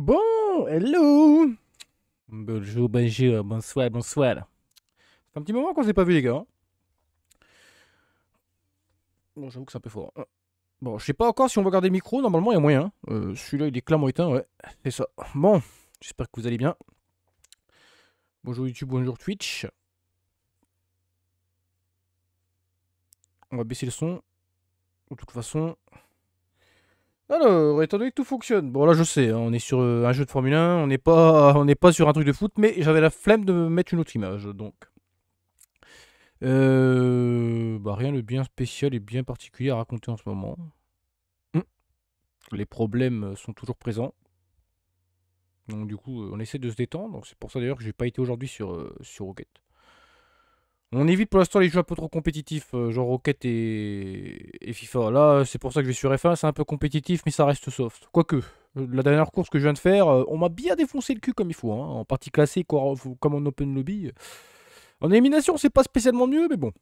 Bon, hello Bonjour, bonjour, bonsoir, bonsoir. C'est un petit moment qu'on s'est pas vu, les gars. Hein. Bon, j'avoue que c'est un peu fort. Hein. Bon, je sais pas encore si on va garder le micro, normalement il y a moyen. Hein. Euh, celui-là, il est clairement éteint, ouais, c'est ça. Bon, j'espère que vous allez bien. Bonjour YouTube, bonjour Twitch. On va baisser le son. De toute façon, alors, ah euh, étant donné que tout fonctionne, bon là je sais, hein, on est sur euh, un jeu de Formule 1, on n'est pas, on pas sur un truc de foot, mais j'avais la flemme de mettre une autre image, donc. Euh, bah rien de bien spécial et bien particulier à raconter en ce moment. Hum. Les problèmes sont toujours présents. Donc du coup, on essaie de se détendre. c'est pour ça d'ailleurs que j'ai pas été aujourd'hui sur, sur Rocket. On évite pour l'instant les jeux un peu trop compétitifs, euh, genre Rocket et, FIFA. Là, c'est pour ça que je vais sur F1, c'est un peu compétitif, mais ça reste soft. Quoique, euh, la dernière course que je viens de faire, euh, on m'a bien défoncé le cul comme il faut, hein. en partie classée comme en open lobby. En élimination, c'est pas spécialement mieux, mais bon.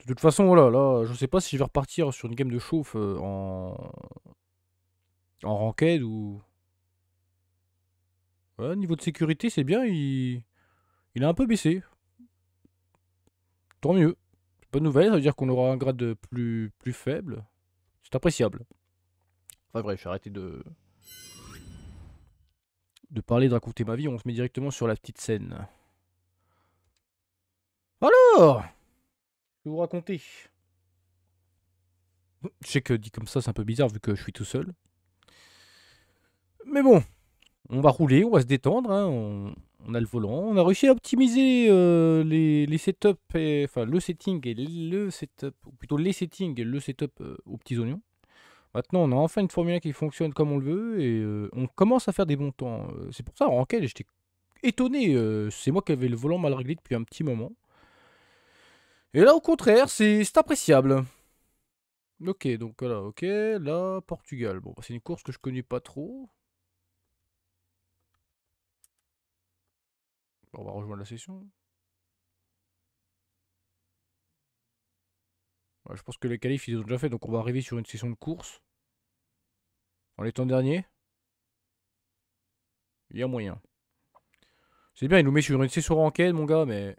De toute façon, voilà, là, je sais pas si je vais repartir sur une game de chauffe en. en ranked ou. Ouais, niveau de sécurité, c'est bien, il. Il a un peu baissé mieux. Bonne nouvelle, ça veut dire qu'on aura un grade plus, plus faible. C'est appréciable. Enfin bref, j'ai arrêté de... De parler, de raconter ma vie, on se met directement sur la petite scène. Alors Je vais vous raconter. Je sais que dit comme ça, c'est un peu bizarre vu que je suis tout seul. Mais bon, on va rouler, on va se détendre. Hein, on, on a le volant. On a réussi à optimiser euh, les, setups, et, enfin le setting et le setup, ou plutôt les settings et le setup euh, aux petits oignons. Maintenant, on a enfin une Formule qui fonctionne comme on le veut et euh, on commence à faire des bons temps. C'est pour ça, en j'étais étonné. c'est moi qui avais le volant mal réglé depuis un petit moment. Et là, au contraire, c'est appréciable. Ok, donc voilà. ok, là, Portugal. Bon, bah, c'est une course que je connais pas trop. On va rejoindre la session. je pense que les qualifs, ils ont déjà fait. Donc, on va arriver sur une session de course. En temps dernier. Il y a moyen. C'est bien, il nous met sur une session quête, mon gars, mais...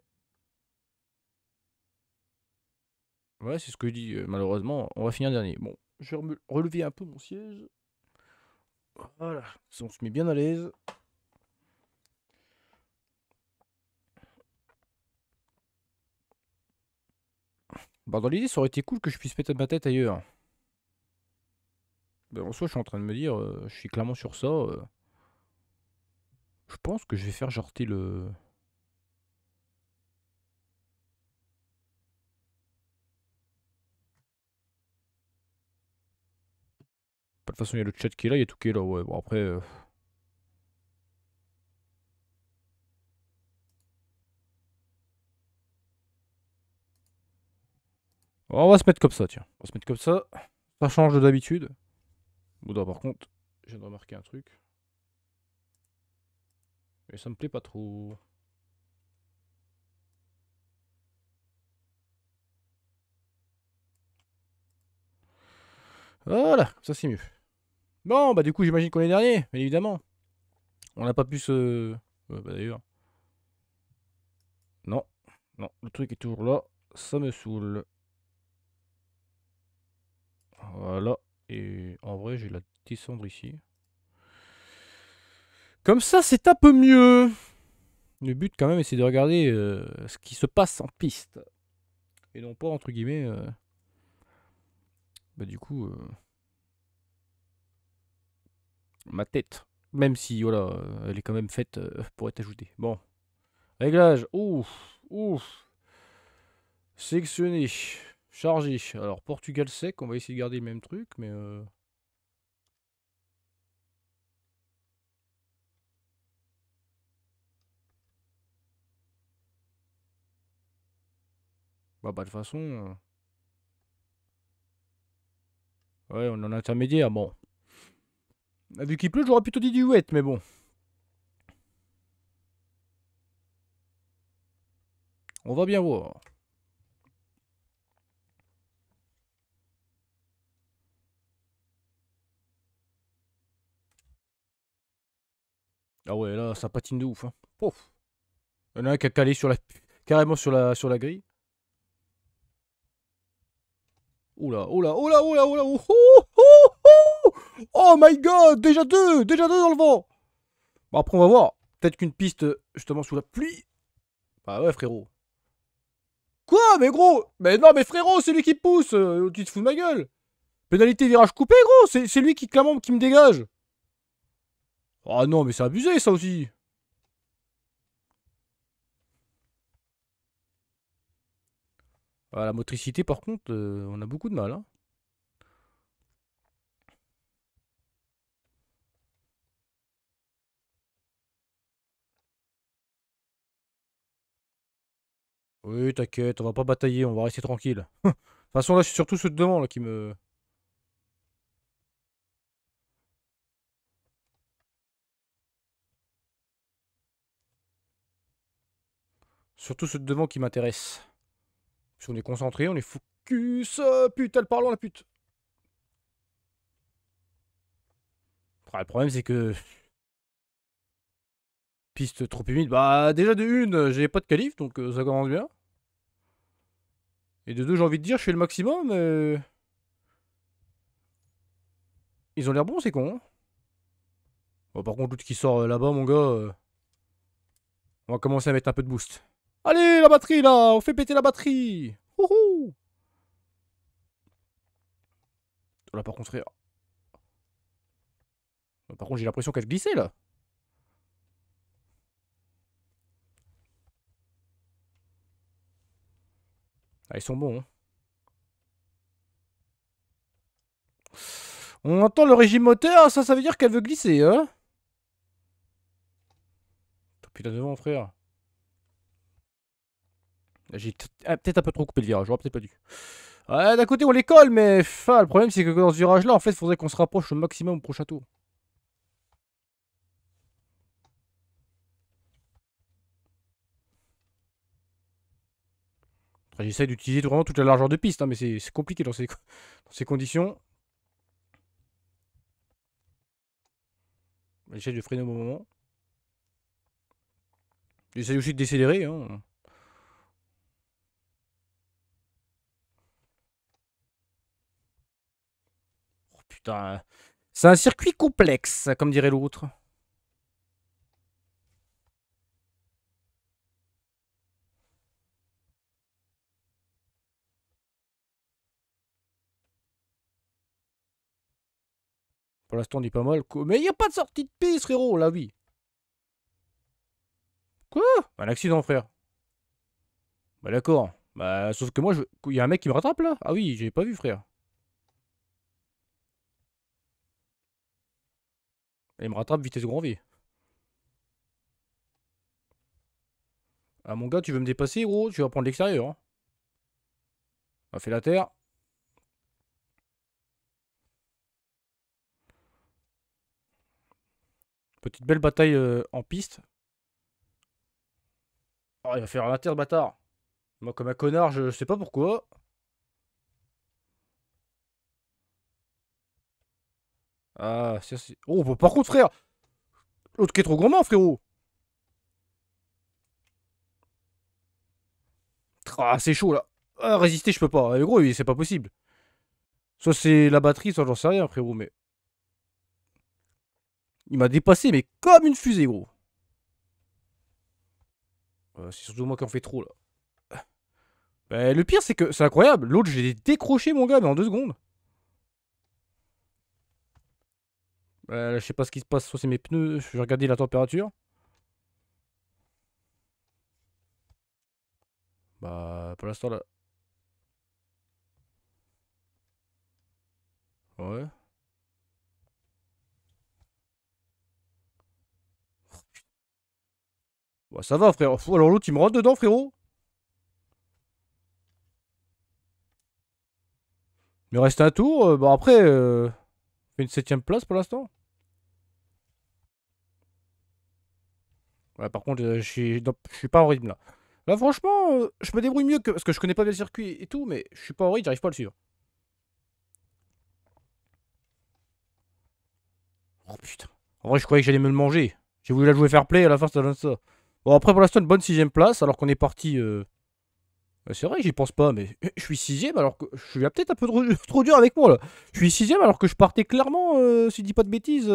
Ouais, c'est ce que je dis. Euh, malheureusement, on va finir dernier. Bon, je vais relever un peu mon siège. Voilà, on se met bien à l'aise. Bah dans l'idée, ça aurait été cool que je puisse péter ma tête ailleurs. Ben, en soi, je suis en train de me dire, euh, je suis clairement sur ça. Euh. je pense que je vais faire jarter le... Bah, de toute façon, il y a le chat qui est là, il y a tout qui est là. Ouais, bon, après... Euh, On va se mettre comme ça, tiens. On va se mettre comme ça. Ça change de d'habitude. Bon, bah, par contre, j'ai remarqué de remarquer un truc. Et ça me plaît pas trop. Voilà, ça c'est mieux. Bon, bah du coup, j'imagine qu'on est dernier, mais évidemment. On n'a pas pu se... Euh, euh, bah d'ailleurs. Non, non, le truc est toujours là. Ça me saoule. Voilà. Et en vrai, j'ai la descendre ici. Comme ça, c'est un peu mieux. Le but, quand même, c'est de regarder euh, ce qui se passe en piste. Et non pas, entre guillemets... Euh, bah, du coup... Euh, ma tête. Même si, voilà, elle est quand même faite pour être ajoutée. Bon. Réglage. Ouf. Ouf. Sectionné. Chargé. Alors, Portugal sec, on va essayer de garder le même truc, mais... Euh... Bah, bah de toute façon... Euh ouais, on est en intermédiaire, bon. Ah, vu qu'il pleut, j'aurais plutôt dit du wet, mais bon. On va bien voir. Ah ouais, là, ça patine de ouf. Hein. Pouf. Il y en a un qui a calé sur la... carrément sur la, sur la grille. Oula, oula, oula, oula, oula, oh, oh, oh, my god, déjà deux, déjà deux dans le vent. Bon, après, on va voir. Peut-être qu'une piste, justement, sous la pluie. Bah ouais, frérot. Quoi, mais gros Mais non, mais frérot, c'est lui qui pousse. Euh, tu te fous de ma gueule. Pénalité virage coupé, gros. C'est lui qui, qui me dégage. Ah non, mais c'est abusé ça aussi. Ah, la motricité, par contre, euh, on a beaucoup de mal. Hein. Oui, t'inquiète, on va pas batailler, on va rester tranquille. de toute façon, là, c'est surtout ce devant là, qui me... Surtout ceux de devant qui m'intéressent. Si on est concentré, on est focus. Euh, Putain elle parle, la pute. le problème, c'est que. Piste trop humide. Bah, déjà de une, j'ai pas de calife, donc euh, ça commence bien. Et de deux, j'ai envie de dire, je fais le maximum, euh. Ils ont l'air bons, c'est con. Hein. bon, par contre, tout ce qui sort là-bas, mon gars. On va commencer à mettre un peu de boost. Allez, la batterie là On fait péter la batterie Wouhou oh Là, par contre, bah, par contre, j'ai l'impression qu'elle glissait là. Ah, ils sont bons. Hein. On entend le régime moteur, ça, ça veut dire qu'elle veut glisser, hein Putain là devant frère. J'ai ah, peut-être un peu trop coupé le virage, j'aurais peut-être pas dû. D'un côté, on les colle, mais ah, le problème, c'est que dans ce virage-là, en fait, il faudrait qu'on se rapproche au maximum au prochain tour. J'essaie d'utiliser vraiment toute la largeur de piste, hein, mais c'est compliqué dans ces, conditions. J'essaie de freiner au bon moment. J'essaie aussi de décélérer. Hein. C'est un circuit complexe, comme dirait l'autre. Pour l'instant, on est pas mal. Mais il n'y a pas de sortie de piste, frérot, là, oui. Quoi Un accident, frère. Bah d'accord. Bah, sauf que moi, je... il y a un mec qui me rattrape, là. Ah oui, j'ai pas vu, frère. Il me rattrape vitesse grand V. Ah mon gars, tu veux me dépasser, gros Tu vas prendre l'extérieur. Hein. On fait la terre. Petite belle bataille euh, en piste. Oh, il va faire la terre, bâtard. Moi, comme un connard, je sais pas pourquoi. Ah, si, Oh, bah, par contre, frère L'autre qui est trop gourmand, frérot Ah, c'est chaud, là ah, résister, je peux pas. Le eh, gros, c'est pas possible. Soit c'est la batterie, soit j'en sais rien, frérot, mais... Il m'a dépassé, mais comme une fusée, gros. Ah, c'est surtout moi qui en fais trop, là. Bah, le pire, c'est que c'est incroyable. L'autre, j'ai décroché, mon gars, mais en deux secondes. Euh, je sais pas ce qui se passe, soit c'est mes pneus, je vais regarder la température. Bah, pour l'instant là. Ouais. Bah, ça va, frère. Alors, l'autre, il me rentre dedans, frérot. Il me reste un tour. Euh, bon bah, après, euh, une septième place pour l'instant. par contre, euh, je suis, pas en rythme là. Là, franchement, euh, je me débrouille mieux que. Parce que je connais pas bien le circuit et tout, mais je suis pas en rythme, j'arrive pas à le suivre. Oh putain. En vrai, je croyais que j'allais me le manger. J'ai voulu la jouer fair play, à la fin, ça ça. Bon, après, pour l'instant, une bonne sixième place, alors qu'on est parti. Euh, c'est vrai, que j'y pense pas, mais je suis sixième alors que je suis peut-être un peu trop dur avec moi là. Je suis sixième alors que je partais clairement, si je dis pas de bêtises,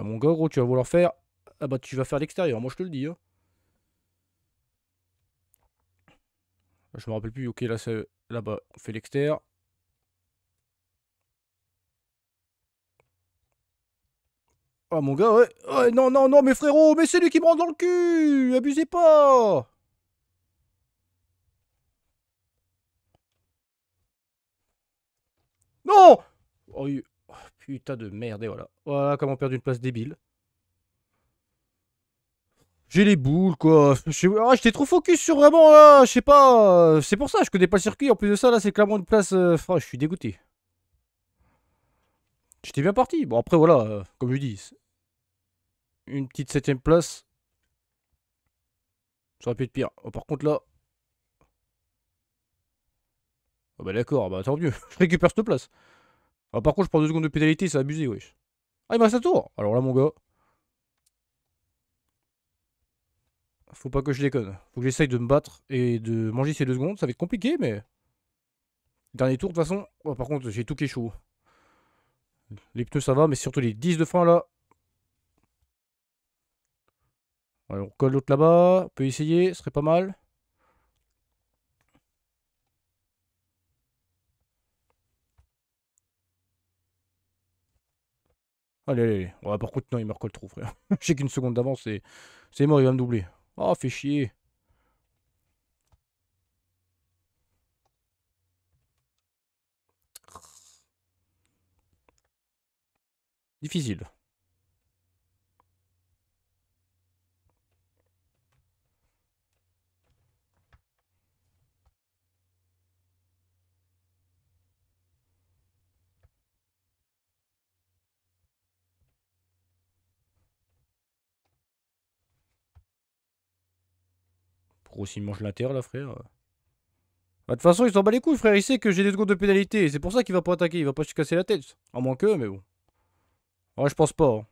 Ah, mon gars, gros, tu vas vouloir faire. Ah bah, tu vas faire l'extérieur, moi je te le dis. Hein. Je me rappelle plus. Ok, là, c'est... là-bas, on fait l'extérieur. Ah mon gars, ouais. Non, non, non, mais frérot, mais c'est lui qui me rentre dans le cul Abusez pas Non oh, Putain de merde, et voilà. Voilà comment perdre une place débile. J'ai les boules, quoi. Ah J'étais trop focus sur vraiment, là, je sais pas. Euh, c'est pour ça, je connais pas le circuit. En plus de ça, là, c'est clairement une place... Enfin, euh, oh, je suis dégoûté. J'étais bien parti. Bon, après, voilà, euh, comme je dis, une petite septième place. Ça aurait pu être pire. Oh, par contre, là... Oh, bah d'accord, bah tant mieux. je récupère cette place. Ah, par contre, je prends 2 secondes de pénalité, c'est abusé, wesh. Ah, il me reste un tour Alors là, mon gars. Faut pas que je déconne. Faut que j'essaye de me battre et de manger ces deux secondes. Ça va être compliqué, mais. Dernier tour, de toute façon. Oh, par contre, j'ai tout qui est chaud. Les pneus, ça va, mais surtout les 10 de frein, là. Allez, on colle l'autre là-bas. On peut essayer, ce serait pas mal. Allez, allez, allez. par contre, non, il me recolle trop, frère. J'ai qu'une seconde d'avance et c'est mort, il va me doubler. Oh, fais chier. Difficile. aussi s'il mange terre là, frère. Bah, de toute façon, il s'en bat les couilles, frère. Il sait que j'ai des secondes de pénalité. C'est pour ça qu'il va pas attaquer. Il va pas se casser la tête. À moins que, mais bon. Ouais, je pense pas. Hein.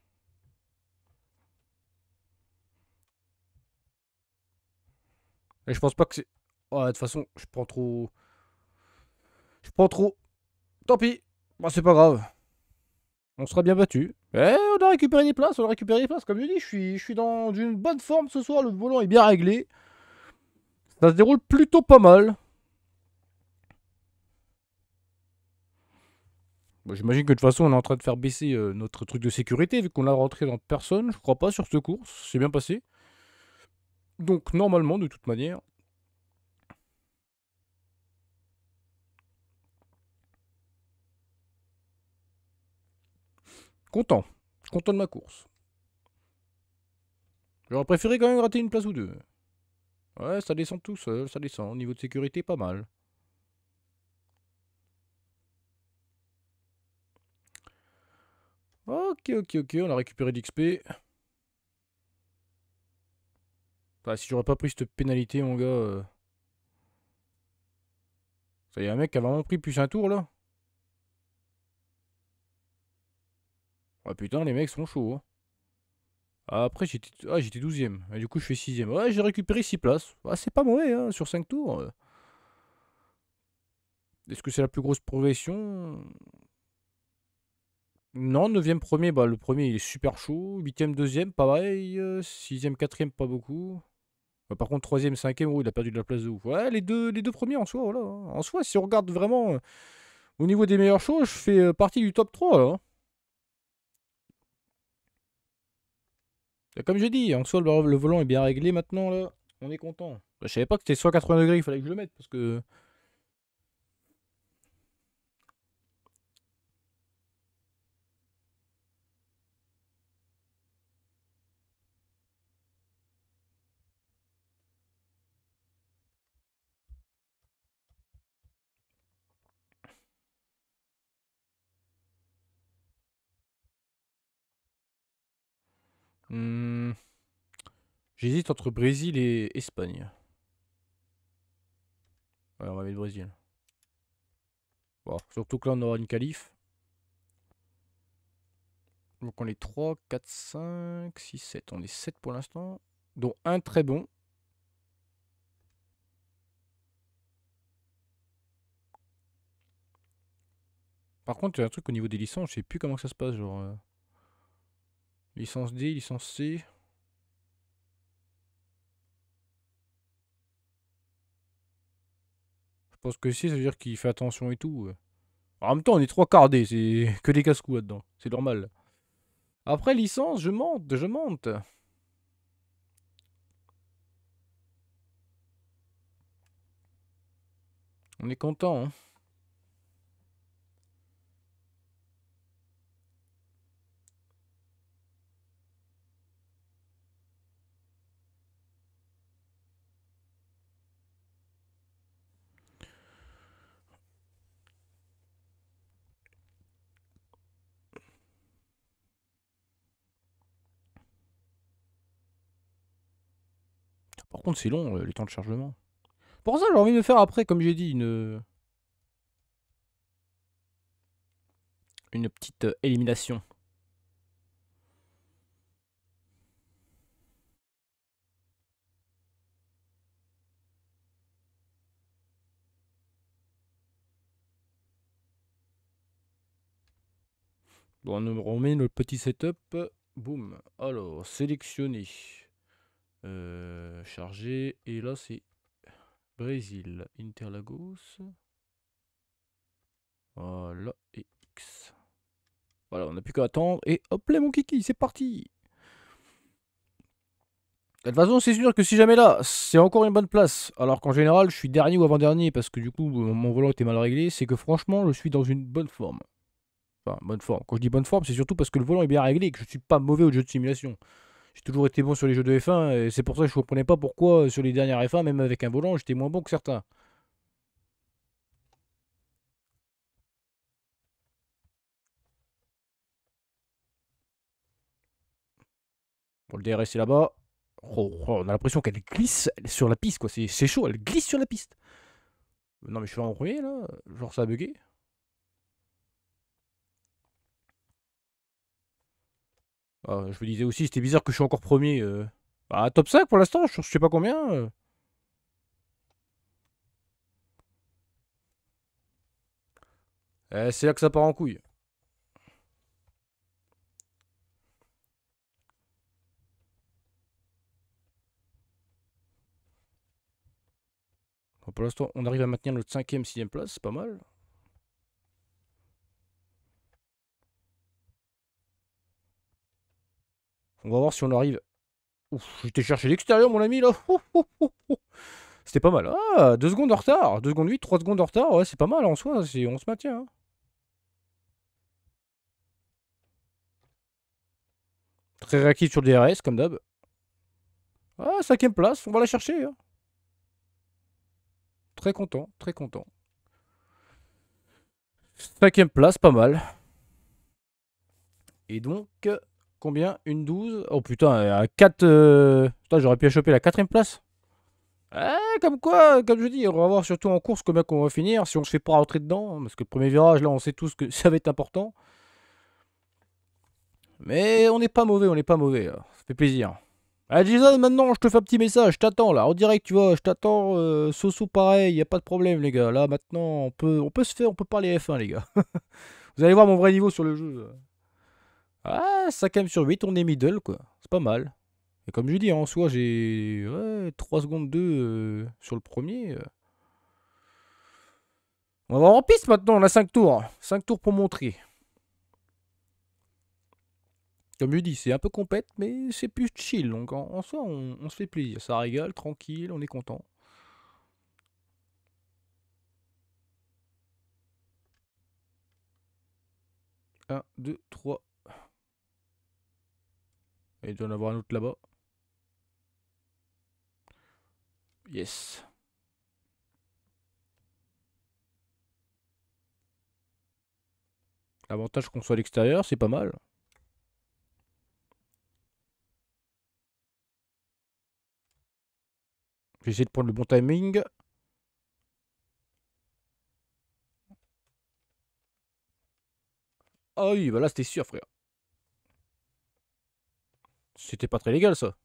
Et je pense pas que c'est. Ouais, ah, de toute façon, je prends trop. Je prends trop. Tant pis. Bah, c'est pas grave. On sera bien battu. Eh, on a récupéré des places, on a récupéré des places. Comme je dis, je suis, je suis dans une bonne forme ce soir. Le volant est bien réglé. Ça se déroule plutôt pas mal. J'imagine que de toute façon, on est en train de faire baisser euh, notre truc de sécurité, vu qu'on l'a rentré dans personne, je crois pas, sur ce course. C'est bien passé. Donc, normalement, de toute manière, Content. Content de ma course. J'aurais préféré quand même rater une place ou deux. Ouais, ça descend tout seul, ça descend. Au niveau de sécurité, pas mal. Ok, ok, ok, on a récupéré d'XP. Bah si j'aurais pas pris cette pénalité, mon gars... Euh. Ça y est, un mec qui a vraiment pris plus un tour, là. Ah putain, les mecs sont chauds. Hein. Après, j'étais ah, 12 e du coup, je fais 6ème. Ouais, j'ai récupéré 6 places. Ah, c'est pas mauvais, hein, sur 5 tours. Euh. Est-ce que c'est la plus grosse progression Non, 9 e premier. Bah, le premier, il est super chaud. 8ème, 2ème, pareil. 6 e 4 e pas beaucoup. Euh, par contre, 3ème, 5ème, il a perdu de la place de ouf. Ouais, les deux, les deux premiers en soi, voilà. Hein. En soi, si on regarde vraiment euh, au niveau des meilleurs shows, je fais partie du top 3. Là. Hein. Bah, comme je dis, en soi, le volant est bien réglé maintenant. Là. On est content. Bah, je savais pas que c'était 180 degrés Il fallait que je le mette parce que Hmm. J'hésite entre Brésil et Espagne. Ouais, on va mettre Brésil. Bon, surtout que là, on aura une calife. Donc on est 3, 4, 5, 6, 7. On est 7 pour l'instant. Dont un très bon. Par contre, il y a un truc au niveau des licences, je sais plus comment ça se passe. Genre, euh. Licence D, licence C. Je pense que si, ça veut dire qu'il fait attention et tout. En même temps, on est trois quarts D, c'est que des casse là-dedans. C'est normal. Après licence, je monte, je monte. On est content. Hein c'est long, euh, les temps de chargement. Pour ça, j'ai envie de faire après, comme j'ai dit, une... Une petite euh, élimination. on remet le petit setup. Boum. Alors, sélectionner. Euh, chargé. Et là, c'est Brésil. Interlagos. Voilà. Et X. Voilà, on n'a plus qu'à attendre. Et hop là, mon kiki, c'est parti. De façon, c'est sûr que si jamais là, c'est encore une bonne place, alors qu'en général, je suis dernier ou avant-dernier, parce que du coup, euh, mon volant était mal réglé, c'est que franchement, je suis dans une bonne forme. Enfin, bonne forme. Quand je dis bonne forme, c'est surtout parce que le volant est bien réglé que je suis pas mauvais au jeu de simulation j'ai toujours été bon sur les jeux de F1 et c'est pour ça que je comprenais pas pourquoi euh, sur les dernières F1, même avec un volant, j'étais moins bon que certains. Bon, le DRS est là-bas. Oh, oh, on a l'impression qu'elle glisse sur la piste, quoi. C'est chaud, elle glisse sur la piste. Non, mais je suis en premier, là. Genre, ça a bugué. Ah je me disais aussi, c'était bizarre que je suis encore premier. Euh... Bah, top 5 pour l'instant, je, sais pas combien. Euh. Eh, c'est là que ça part en couille. pour l'instant, on arrive à maintenir notre 5ème, 6ème place, c'est pas mal. On va voir si on arrive. Ouf, j'étais cherché l'extérieur, mon ami, là. C'était pas mal. Ah, 2 secondes en retard. 2 secondes 8, 3 secondes en retard. Ouais, c'est pas mal en soi. On se maintient. Hein. Très réactif sur le DRS, comme d'hab. Ah, cinquième place, on va la chercher. Hein. Très content, très content. Cinquième place, pas mal. Et donc, Combien Une 12 Oh putain, à 4. Euh, j'aurais pu choper la quatrième place. Eh, comme quoi, comme je dis, on va voir surtout en course combien qu'on va finir. Si on se fait pas rentrer dedans, parce que le premier virage, là, on sait tous que ça va être important. Mais on n'est pas mauvais, on n'est pas mauvais. Ça fait plaisir. Eh, Jason, maintenant je te fais un petit message, je t'attends là, en direct tu vois, je t'attends, euh, Soso pareil, n'y a pas de problème les gars, là maintenant on peut, on peut se faire, on peut parler F1 les gars. Vous allez voir mon vrai niveau sur le jeu. Ah, 5ème sur 8, on est middle, quoi. C'est pas mal. Et comme je dis, en soi, j'ai 3 secondes 2 euh, sur le premier. Euh. On va en piste maintenant, on a 5 tours. 5 tours pour montrer. Comme je dis, c'est un peu compète, mais c'est plus chill. Donc en, soi, on, se fait plaisir. Ça régale, tranquille, on est content. 1, 2, 3 il doit y en avoir un autre là-bas. Yes. L'avantage qu'on soit à l'extérieur, c'est pas mal. J'essaie de prendre le bon timing. Ah oui, bah là c'était sûr frère. C'était pas très légal, ça.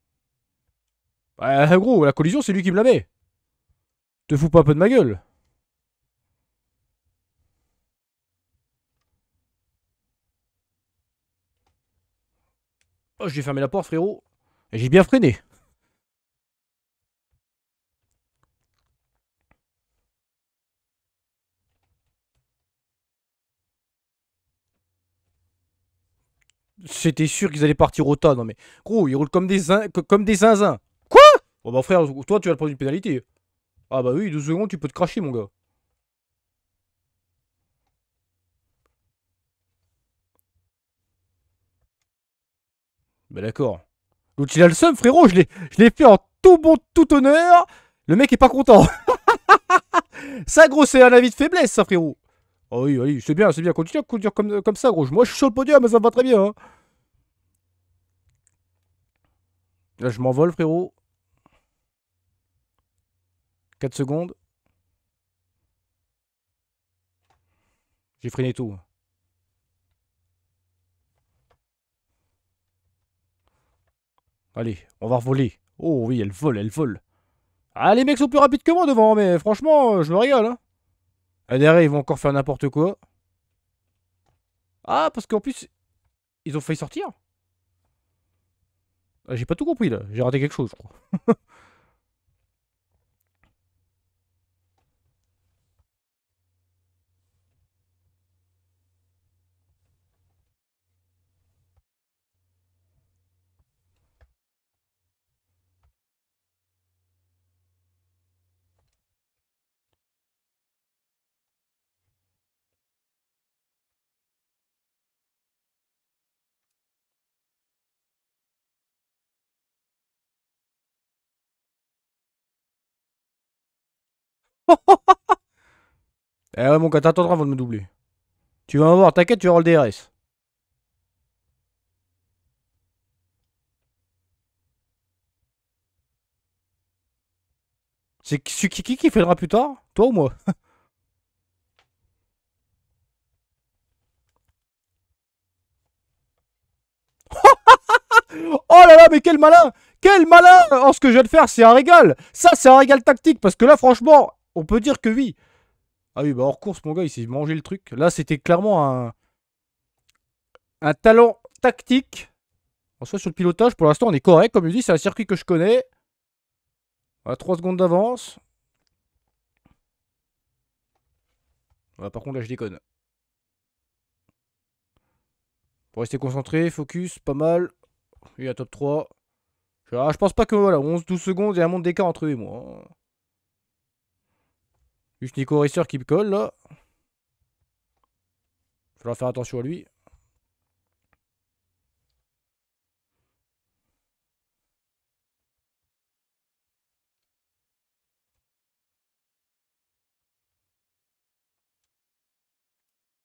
Bah, gros, la collision, c'est lui qui me la Te fous pas un peu de ma gueule. Oh, j'ai fermé la porte, frérot. Et j'ai bien freiné. c'était sûr qu'ils allaient partir au tas. Non mais gros, ils roulent comme des, comme des zinzins. Quoi Bon oh, bah frère, toi tu vas prendre une pénalité. Ah bah oui, 12 secondes, tu peux te cracher mon gars. Bah d'accord. Donc il a le seum frérot, je l'ai fait en tout bon, tout honneur. Le mec est pas content. ça gros, c'est un avis de faiblesse ça frérot. Ah oh oui, oui, c'est bien, c'est bien. Continue à conduire comme, comme ça, gros. Moi, je suis sur le podium, ça va très bien. Hein. Là, je m'envole, frérot. 4 secondes. J'ai freiné tout. Allez, on va voler. Oh oui, elle vole, elle vole. Ah, les mecs sont plus rapides que moi devant, mais franchement, je me rigole. Et hein. ah, derrière, ils vont encore faire n'importe quoi. Ah, parce qu'en plus, ils ont failli sortir. J'ai pas tout compris là, j'ai raté quelque chose, je crois. eh ouais, mon gars, t'attendras avant de me doubler. Tu vas me voir, t'inquiète, tu auras le DRS. C'est qui qui qui fera plus tard Toi ou moi Oh là là, mais quel malin Quel malin Oh, ce que je viens de faire, c'est un régal Ça, c'est un régal tactique, parce que là, franchement, on peut dire que oui. Ah oui, bah hors course, mon gars, il s'est mangé le truc. Là, c'était clairement un... un talent tactique. En soit sur le pilotage, pour l'instant, on est correct. Comme je dis, c'est un circuit que je connais. a 3 secondes d'avance. par contre, là, je déconne. Pour rester concentré, focus, pas mal. Il est à top 3. Ah, je pense pas que voilà, 11-12 secondes, il y a un monde d'écart entre eux et moi. Hein. Juste Nico Risseur qui me colle là. Il falloir faire attention à lui.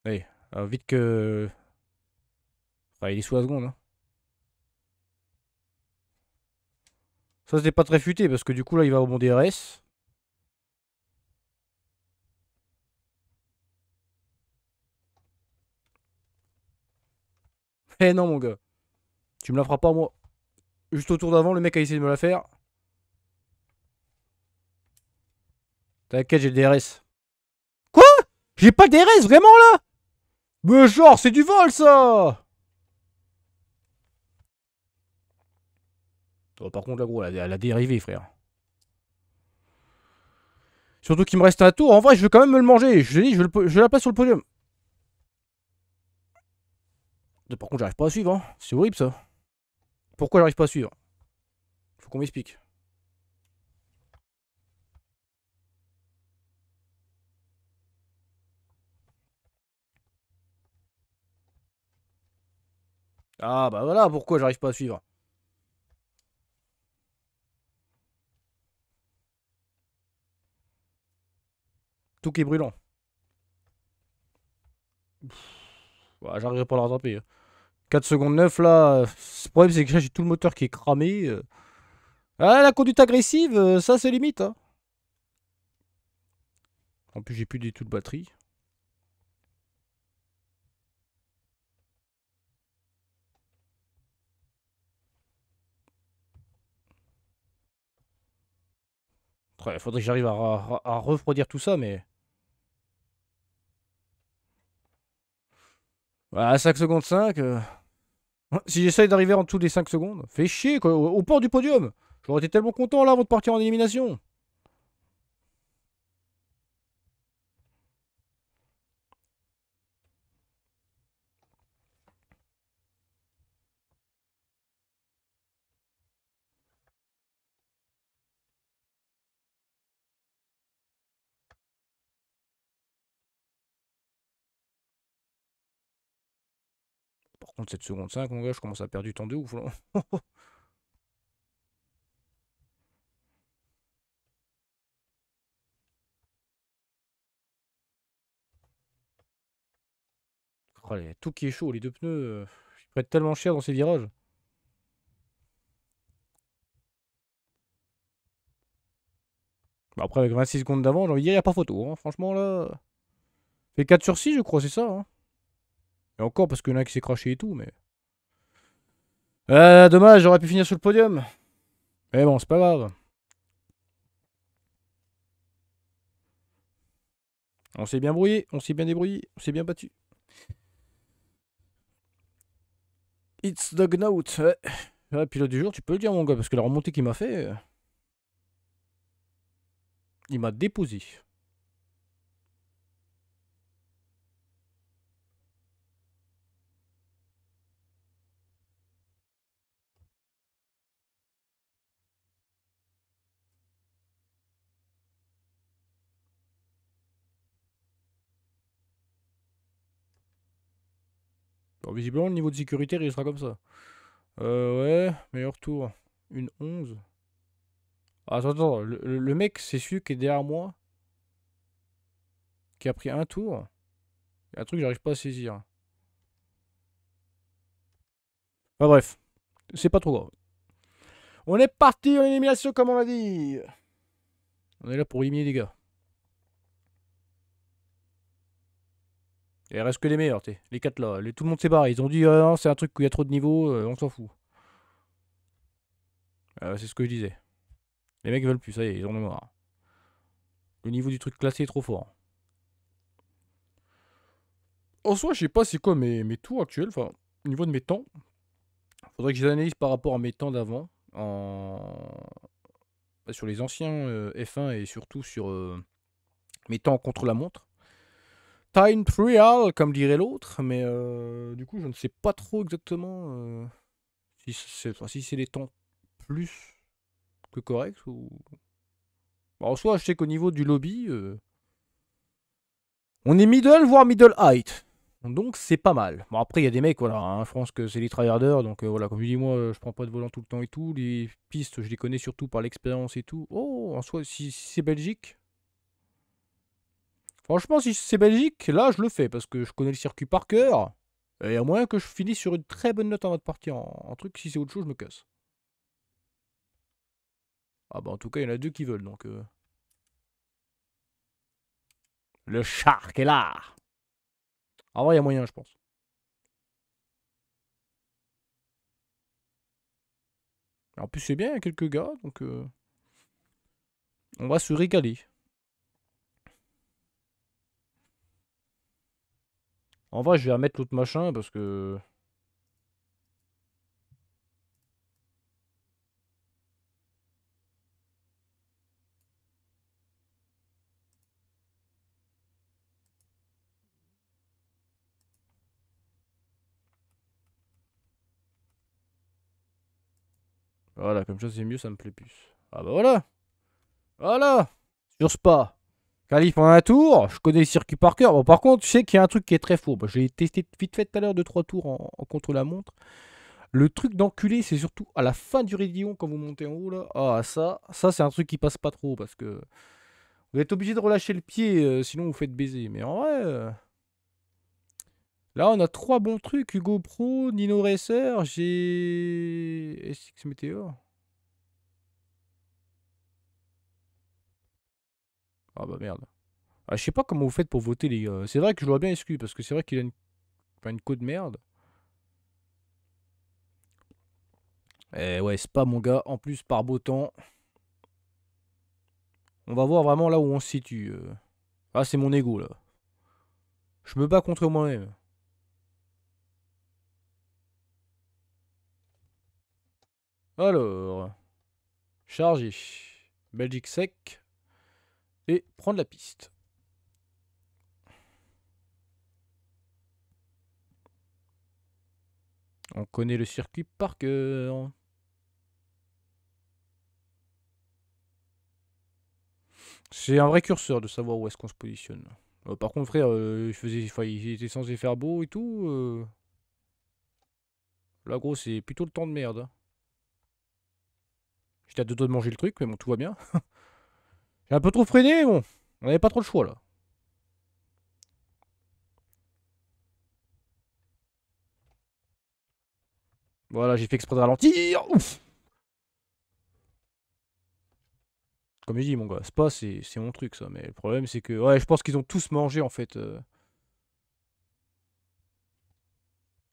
Allez, euh, vite que. il est sous la seconde. Hein. Ça, c'était pas très futé parce que du coup, là, il va au bon DRS. Eh non, mon gars. Tu me la feras pas, moi. Juste au tour d'avant, le mec a essayé de me la faire. T'inquiète, j'ai le DRS. Quoi J'ai pas le DRS, vraiment, là Mais genre, c'est du vol, ça oh, Par contre, la gros, elle a dérivé, frère. Surtout qu'il me reste un tour. En vrai, je veux quand même me le manger. Je, je, je la place sur le podium. Par contre, j'arrive pas à suivre. Hein. C'est horrible ça. Pourquoi j'arrive pas à suivre Faut qu'on m'explique. Ah bah voilà pourquoi j'arrive pas à suivre. Tout qui est brûlant. Bah, J'arriverai pas à le rattraper. Hein. 4 secondes 9 là. le euh, problème c'est que j'ai tout le moteur qui est cramé. Euh. Ah la conduite agressive, euh, ça c'est limite. Hein. En plus j'ai plus du tout de batterie. Il faudrait que j'arrive à refroidir tout ça mais... 5 bah, secondes 5. Euh, hein, si j'essaye d'arriver en dessous des 5 secondes, Fais chier, quoi, au, au port du podium. J'aurais été tellement content là avant de partir en élimination. 7 secondes 5, mon gars, je commence à perdre du temps de ouf. Là. Oh, tout qui est chaud, les deux pneus, euh, ils prêtent tellement cher dans ces virages. Bah, après, avec 26 secondes d'avant, j'ai envie il n'y a pas photo. Hein, franchement, là. Fait 4 sur 6, je crois, c'est ça. Hein. Et encore parce qu'il y en a qui s'est craché et tout, mais. Euh, dommage, j'aurais pu finir sur le podium. Mais bon, c'est pas grave. On s'est bien brouillé, on s'est bien débrouillé, on s'est bien battu. It's the Ouais. pilote du jour, tu peux le dire, mon gars, parce que la remontée qu'il m'a fait. Euh, il m'a déposé. visiblement, le niveau de sécurité restera comme ça. Euh, ouais, meilleur tour. Une 11. Ah, attends, attends, le, mec, c'est celui qui est derrière moi. Qui a pris un tour. Il y a un truc que j'arrive pas à saisir. Enfin bref, c'est pas trop grave. On est parti en élimination comme on l'a dit. On est là pour éliminer les gars. Il reste que les meilleurs, Les quatre là. Les, tout le monde s'est barré. Ils ont dit, euh, c'est un truc où il y a trop de niveaux, euh, on s'en fout. Euh, c'est ce que je disais. Les mecs veulent plus, ça y est, ils en ont marre. Le niveau du truc classé est trop fort. En soi, je sais pas c'est quoi mes, mes tours actuels, enfin, au niveau de mes temps. Faudrait que je les analyse par rapport à mes temps d'avant. En... Bah, sur les anciens F1 et surtout sur mes temps contre la montre. Time Trial, comme dirait l'autre, mais euh, du coup, je ne sais pas trop exactement euh, si c'est si des temps plus que corrects ou. en soit, je sais qu'au niveau du lobby, euh, on est middle, voire middle height. Donc, c'est pas mal. Bon, après, il y a des mecs, voilà, en hein, je que c'est les tryharders, donc voilà, comme je dis, moi, je prends pas de volant tout le temps et tout. Les pistes, je les connais surtout par l'expérience et tout. Oh, en soit si c'est Belgique, Franchement, si c'est Belgique, là, je le fais parce que je connais le circuit par cœur. Et il y a moyen que je finisse sur une très bonne note en notre partie. En, truc, si c'est autre chose, je me casse. Ah bah en tout cas, il y en a deux qui veulent, donc... Euh... Le shark est là En vrai, il y a moyen, je pense. En plus, c'est bien, il y a quelques gars, donc... Euh. On va se régaler. En vrai, je vais remettre l'autre machin parce que... Voilà, comme ça c'est mieux, ça me plaît plus. Ah bah voilà Voilà Sur Spa Calif en un tour, je connais le circuit par cœur. Bon, par contre, je sais qu'il y a un truc qui est très faux. Bah, j'ai testé vite fait tout à l'heure 2-3 tours en, contre-la-montre. Le truc d'enculé, c'est surtout à la fin du Rédillon quand vous montez en haut. Là. Ah, ça, ça c'est un truc qui passe pas trop parce que vous êtes obligé de relâcher le pied, euh, sinon vous faites baiser. Mais en vrai, euh, là, on a trois bons trucs Hugo Pro, Nino Racer, j'ai. SX Meteor. Ah bah merde. Ah, je sais pas comment vous faites pour voter, les gars. C'est vrai que je dois bien exclu, parce que c'est vrai qu'il a une... Enfin, une de merde. Eh ouais, c'est pas mon gars. En plus, par beau temps. On va voir vraiment là où on se situe. Euh. Ah, c'est mon ego, là. Je me bats contre moi-même. Alors, chargé. Belgique sec, et prendre la piste. On connaît le circuit par cœur. C'est un vrai curseur de savoir où est-ce qu'on se positionne. Euh, par contre, frère, euh, je faisais, il était censé faire beau et tout. Euh. Là, gros, c'est plutôt le temps de merde. Hein. J'étais à deux doigts de manger le truc, mais bon, tout va bien. J'ai un peu trop freiné, bon. On n'avait pas trop le choix là. Voilà, j'ai fait exprès de ralentir. Ouf Comme je dis, mon gars, pas, c'est mon truc, ça. Mais le problème, c'est que... Ouais, je pense qu'ils ont tous mangé, en fait. Euh,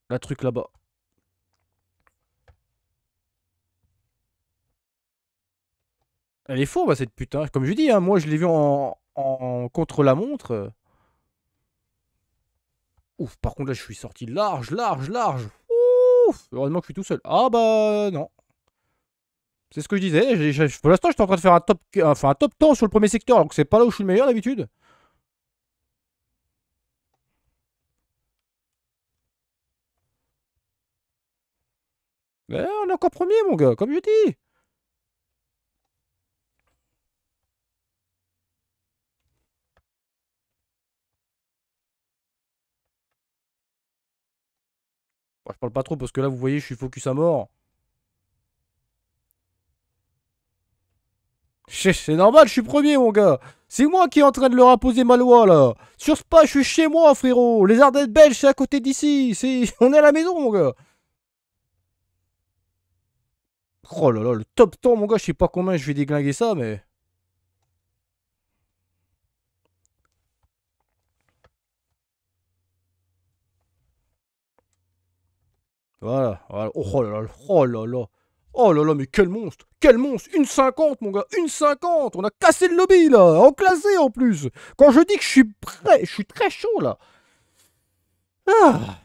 la truc là-bas. Elle est bah cette putain, Comme je dis, hein, moi, je l'ai vu en, contre-la-montre. Ouf, par contre, là, je suis sorti large, large, large. Ouf, heureusement que je suis tout seul. Ah bah, non. C'est ce que je disais. pour l'instant, j'étais en train de faire un top, enfin, un top temps sur le premier secteur, Donc c'est pas là où je suis le meilleur d'habitude. Eh, on est encore premier, mon gars, comme je dis. Bah, je parle pas trop parce que là, vous voyez, je suis focus à mort. C'est normal, je suis premier, mon gars. C'est moi qui est en train de leur imposer ma loi, là. Sur ce pas, je suis chez moi, frérot. Les Ardennes belges, c'est à côté d'ici. On est à la maison, mon gars. Oh là là, le top temps, mon gars. Je sais pas combien je vais déglinguer ça, mais... Voilà, voilà. Oh, oh là là, oh là là. Oh là là, mais quel monstre Quel monstre Une 50, mon gars Une 50 On a cassé le lobby, là En en plus Quand je dis que je suis prêt, je suis très chaud, là Ah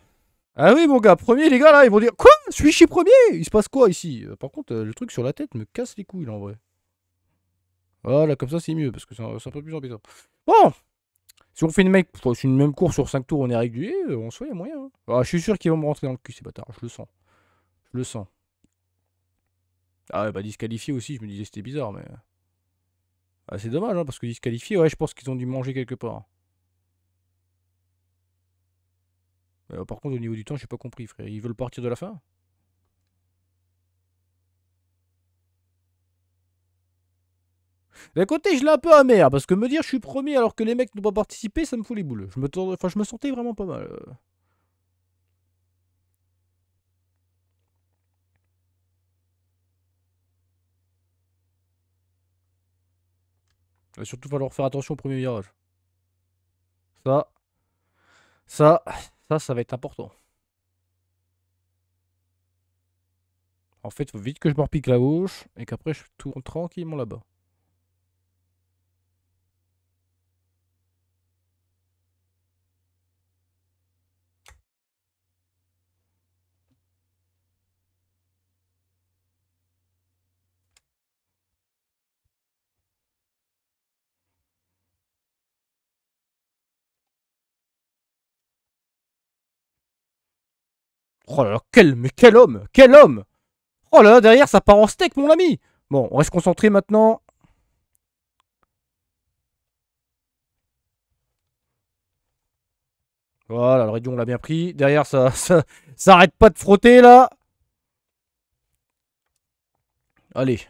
Ah oui, mon gars, premier, les gars, là, ils vont dire « Quoi je Suis-je premier Il se passe quoi, ici euh, ?» Par contre, euh, le truc sur la tête me casse les couilles, là, en vrai. Voilà, comme ça, c'est mieux, parce que c'est un, un peu plus embêtant. Bon si on fait une, mec, une même course sur 5 tours, on est régulier, euh, on se il moyen. Hein. Ah, je suis sûr qu'ils vont me rentrer dans le cul, ces bâtards, je le sens. Je le sens. Ah, bah disqualifié aussi, je me disais c'était bizarre, mais. Ah, euh, c'est dommage, hein, parce que disqualifié, ouais, je pense qu'ils ont dû manger quelque part. Euh, par contre, au niveau du temps, je j'ai pas compris, frère. Ils veulent partir de la fin D'un côté, je l'ai un peu amer, parce que me dire je suis premier alors que les mecs n'ont pas participé, ça me fout les boules. Je me, enfin, je me sentais vraiment pas mal. Euh. Il va surtout falloir faire attention au premier virage. Ça, ça, ça, ça va être important. En fait, il faut vite que je me repique la gauche et qu'après je tourne tranquillement là-bas. Oh là là, quel, mais quel homme Quel homme Oh là là, derrière, ça part en steak, mon ami Bon, on reste concentré maintenant. Voilà, le rayon, on l'a bien pris. Derrière, ça, ça, arrête pas de frotter, là. Allez.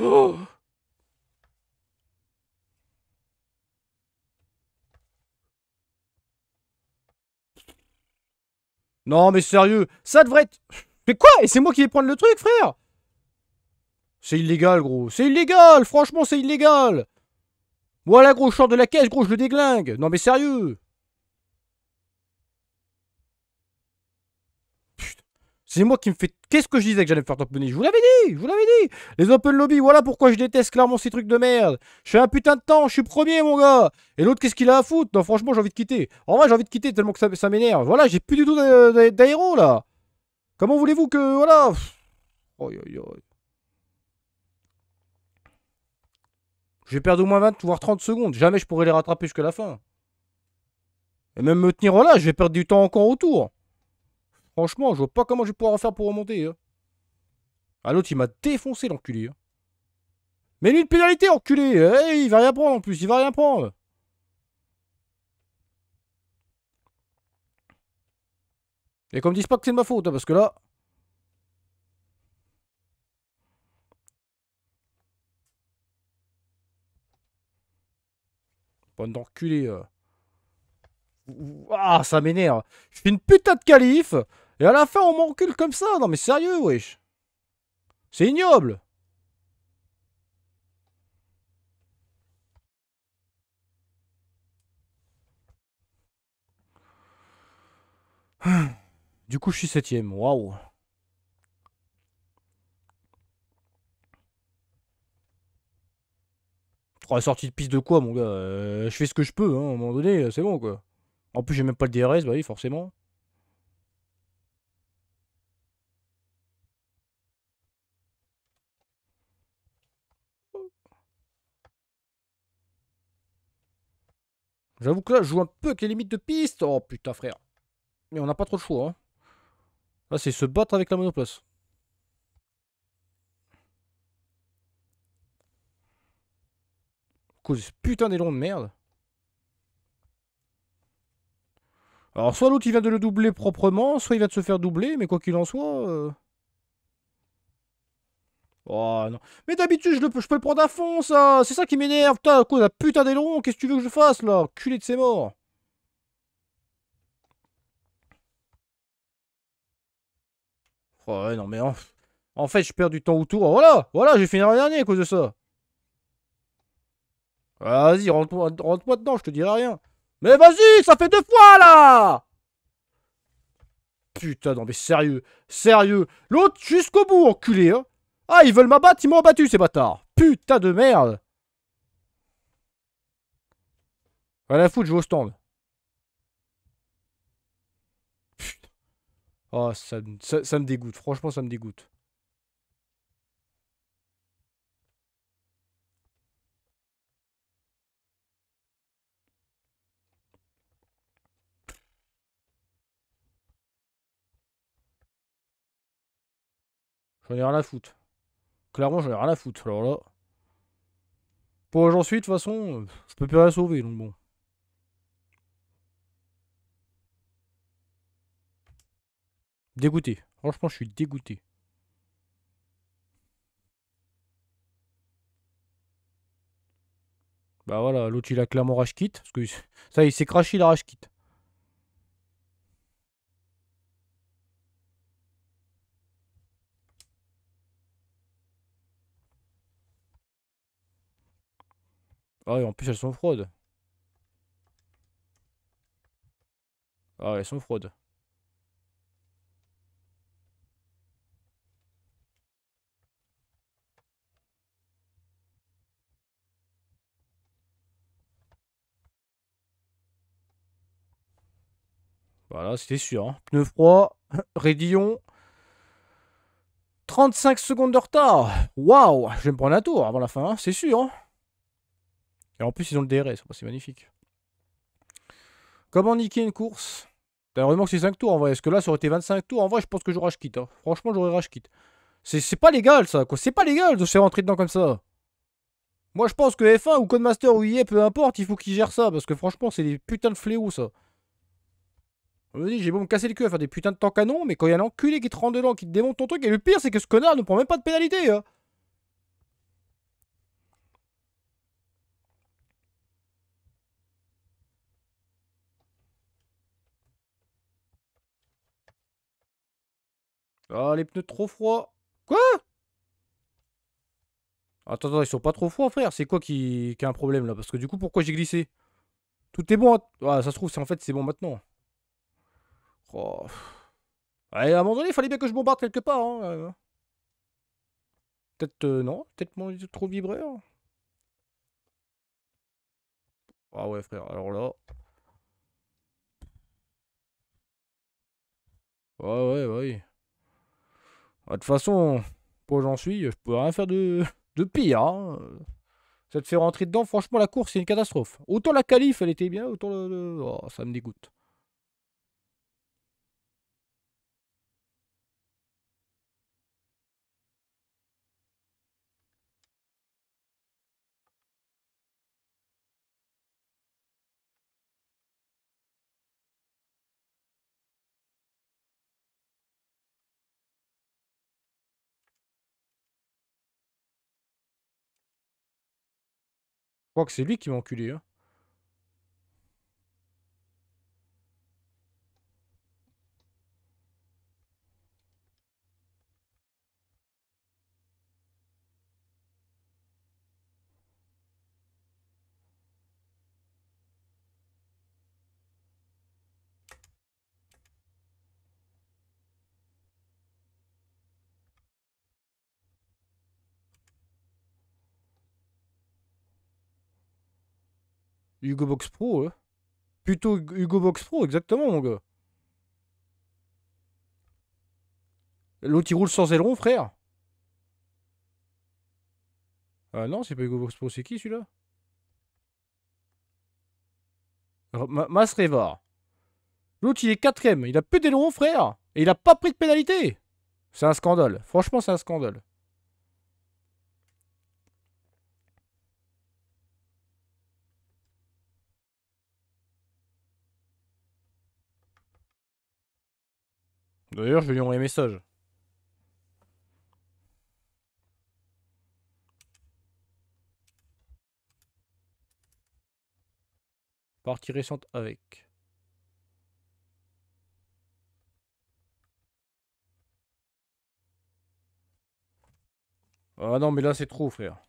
Oh Non, mais sérieux, ça devrait être... Mais quoi Et c'est moi qui vais prendre le truc, frère C'est illégal, gros. C'est illégal Franchement, c'est illégal Voilà, gros, je sors de la caisse, gros, je le déglingue. Non, mais sérieux C'est moi qui me fais. Qu'est-ce que je disais que j'allais me faire money Je vous l'avais dit, je vous l'avais dit. Les open lobby, voilà pourquoi je déteste clairement ces trucs de merde. Je fais un putain de temps, je suis premier, mon gars. Et l'autre, qu'est-ce qu'il a à foutre Non, franchement, j'ai envie de quitter. En vrai, j'ai envie de quitter tellement que ça, m'énerve. Voilà, j'ai plus du tout d'aéro là. Comment voulez-vous que. Voilà. Oi, oi, Je vais perdre au moins 20, voire 30 secondes. Jamais je pourrai les rattraper jusqu'à la fin. Et même me tenir là, je vais perdre du temps encore autour. Franchement, je vois pas comment je vais pouvoir refaire faire pour remonter. Hein. Ah, l'autre, il m'a défoncé, l'enculé. Hein. Mais lui, une pénalité, enculé eh, Il va rien prendre, en plus. Il va rien prendre. Et qu'on me dise pas que c'est de ma faute, hein, parce que là... Bonne d'enculé. Euh. Ah, ça m'énerve. Je suis une putain de calife. Et à la fin, on m'encule comme ça. Non, mais sérieux, wesh. C'est ignoble. Du coup, je suis septième. Waouh. Trois sorties de piste de quoi, mon gars euh, Je fais ce que je peux, hein, à un moment donné, euh, c'est bon, quoi. En plus, j'ai même pas le DRS, bah oui, forcément. J'avoue que là, je joue un peu avec les limites de piste. Oh putain, frère. Mais on n'a pas trop le choix. Hein. Là, c'est se battre avec la monoplace. Cause ce putain d'élan de merde. Alors, soit l'autre il vient de le doubler proprement, soit il vient de se faire doubler, mais quoi qu'il en soit. Euh, Oh non. Mais d'habitude, je, le, je peux le prendre à fond, ça C'est ça qui m'énerve, putain, de la putain d'aileron Qu'est-ce que tu veux que je fasse, là Culé de ses morts Oh ouais, non, mais en, fait, je perds du temps autour. Oh, voilà Voilà, j'ai fini la dernier à cause de ça ah, Vas-y, rentre-moi dedans, je te dirai rien. Mais vas-y, ça fait deux fois, là Putain, non mais sérieux, sérieux. L'autre jusqu'au bout, enculé, hein. Ah, ils veulent m'abattre, ils m'ont abattu, ces bâtards Putain de merde À la foutre, je vais au stand. Oh, ça, ça, ça me dégoûte. Franchement, ça me dégoûte. J'en ai rien à foutre. Clairement, j'en ai rien à foutre. Alors là. Pour j'en suis, de toute façon, je peux plus rien sauver, donc bon. Dégoûté. Franchement, je suis dégoûté. Bah voilà, l'autre il a clairement rage quitte. Parce que ça, il s'est craché la rage quitte. Ah oui, en plus elles sont fraudes. Ah, elles sont fraudes. Voilà, c'était sûr. Hein. Pneu froid, Rédillon 35 secondes de retard. Waouh, je vais me prendre un tour avant la fin, hein, c'est sûr. Hein. Et en plus, ils ont le DRS. C'est magnifique. Comment niquer une course T'as heureusement que c'est 5 tours en vrai. Est-ce que là, ça aurait été 25 tours En vrai, je pense que j'aurais quitte. Hein. Franchement, j'aurais rage quitte. C'est pas légal ça, quoi. C'est pas légal de se faire rentrer dedans comme ça. Moi, je pense que F1 ou Codemaster ou IE, peu importe, il faut qu'ils gèrent ça. Parce que franchement, c'est des putains de fléaux ça. me dit j'ai beau me casser le cul à faire des putains de temps canon, mais quand il y a un enculé qui te rentre dedans, qui te démonte ton truc, et le pire, c'est que ce connard ne prend même pas de pénalité. Hein. Ah, les pneus trop froids. Quoi Attends, attends, ils sont pas trop froids, frère. C'est quoi qui... qui a un problème, là Parce que du coup, pourquoi j'ai glissé Tout est bon. Hein. ah, ça se trouve, c'est en fait, c'est bon maintenant. Oh. Allez, à un moment donné, il fallait bien que je bombarde quelque part. Hein. Euh. Peut-être... Euh, non Peut-être mon trop vibreur Ah ouais, frère. Alors là... Ouais, ouais, ouais. Bah, de toute façon, pour j'en suis, je peux rien faire de, de pire. Hein. Ça te fait rentrer dedans, franchement, la course, c'est une catastrophe. Autant la qualif, elle était bien, autant le. Oh, ça me dégoûte. Je crois que c'est lui qui m'a enculé. Hein. Hugo Box Pro, Plutôt Hugo Box Pro, exactement, mon gars. L'autre, il roule sans aileron, frère. Ah non, c'est pas Hugo Box Pro, c'est qui celui-là Mas L'autre, il est quatrième. Il a plus d'aileron, frère. Et il a pas pris de pénalité. C'est un scandale. Franchement, c'est un scandale. Bah, d'ailleurs, je vais lui envoyer un message. Partie récente avec. Ah non, mais là c'est trop, frère.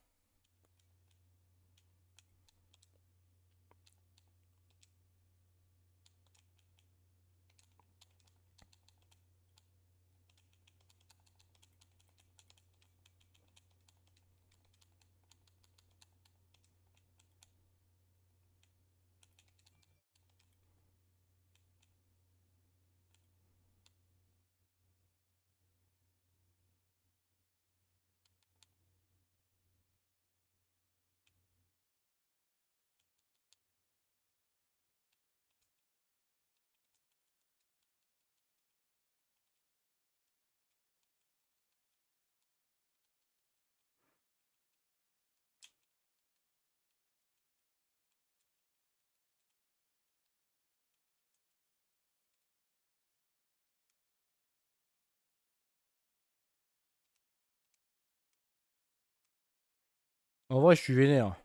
En vrai, je suis vénère.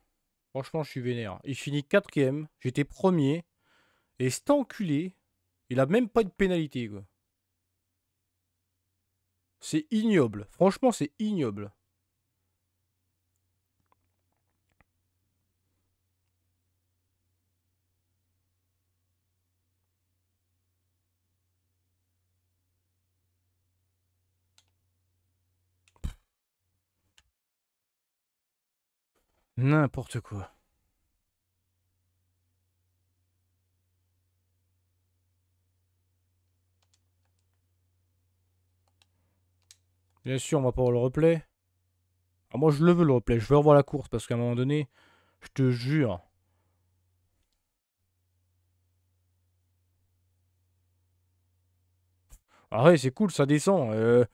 Franchement, je suis vénère. Il finit quatrième. J'étais premier. Et cet enculé, il a même pas de pénalité, C'est ignoble. Franchement, c'est ignoble. N'importe quoi. Bien sûr, on va pas avoir le replay. Ah, moi, je le veux le replay. Je veux revoir la course parce qu'à un moment donné, je te jure. Ah ouais, c'est cool, ça descend. Euh,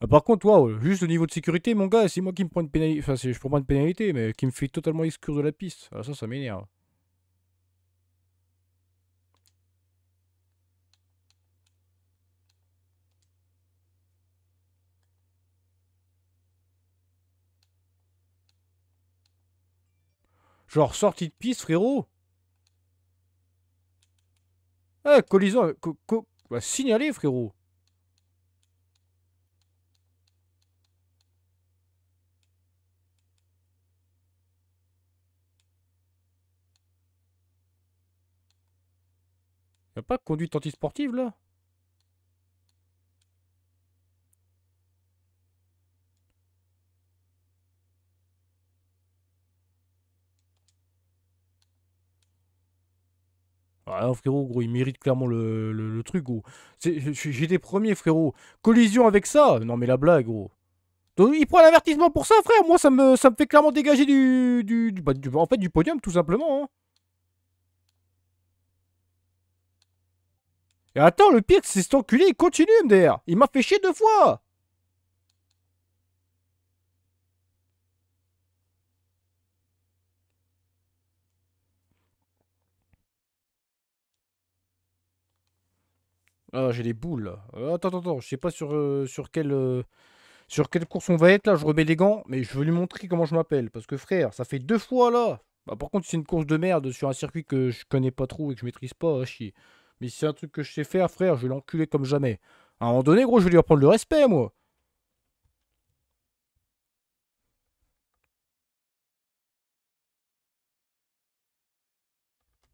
ah, par contre, wow, juste au niveau de sécurité, mon gars, c'est moi qui me prends une pénalité. Enfin, je prends pas une pénalité, mais qui me fait totalement exclure de la piste. Alors ah, ça, ça m'énerve. Genre sortie de piste, frérot. Ah, collision. Co bah, signaler, frérot. pas conduite antisportive là Ah, frérot, gros, il mérite clairement le, le, truc, gros. J'ai des premiers, frérot. Collision avec ça Non, mais la blague, gros. il prend l'avertissement pour ça, frère. Moi, ça me, ça me fait clairement dégager du, du, du bah, en fait, du podium, tout simplement. Hein. attends, le pire, c'est cet enculé, il continue, MDR. Il m'a fait chier deux fois. Ah, j'ai des boules. Là. Euh, attends, attends, attends. Je sais pas sur, euh, sur, quelle, euh, sur quelle course on va être là. Je remets les gants, mais je veux lui montrer comment je m'appelle. Parce que frère, ça fait deux fois là. Bah, par contre, c'est une course de merde sur un circuit que je connais pas trop et que je maîtrise pas, chier. Mais c'est un truc que je sais faire, frère, je vais l'enculer comme jamais. À un moment donné, gros, je vais lui reprendre le respect, moi.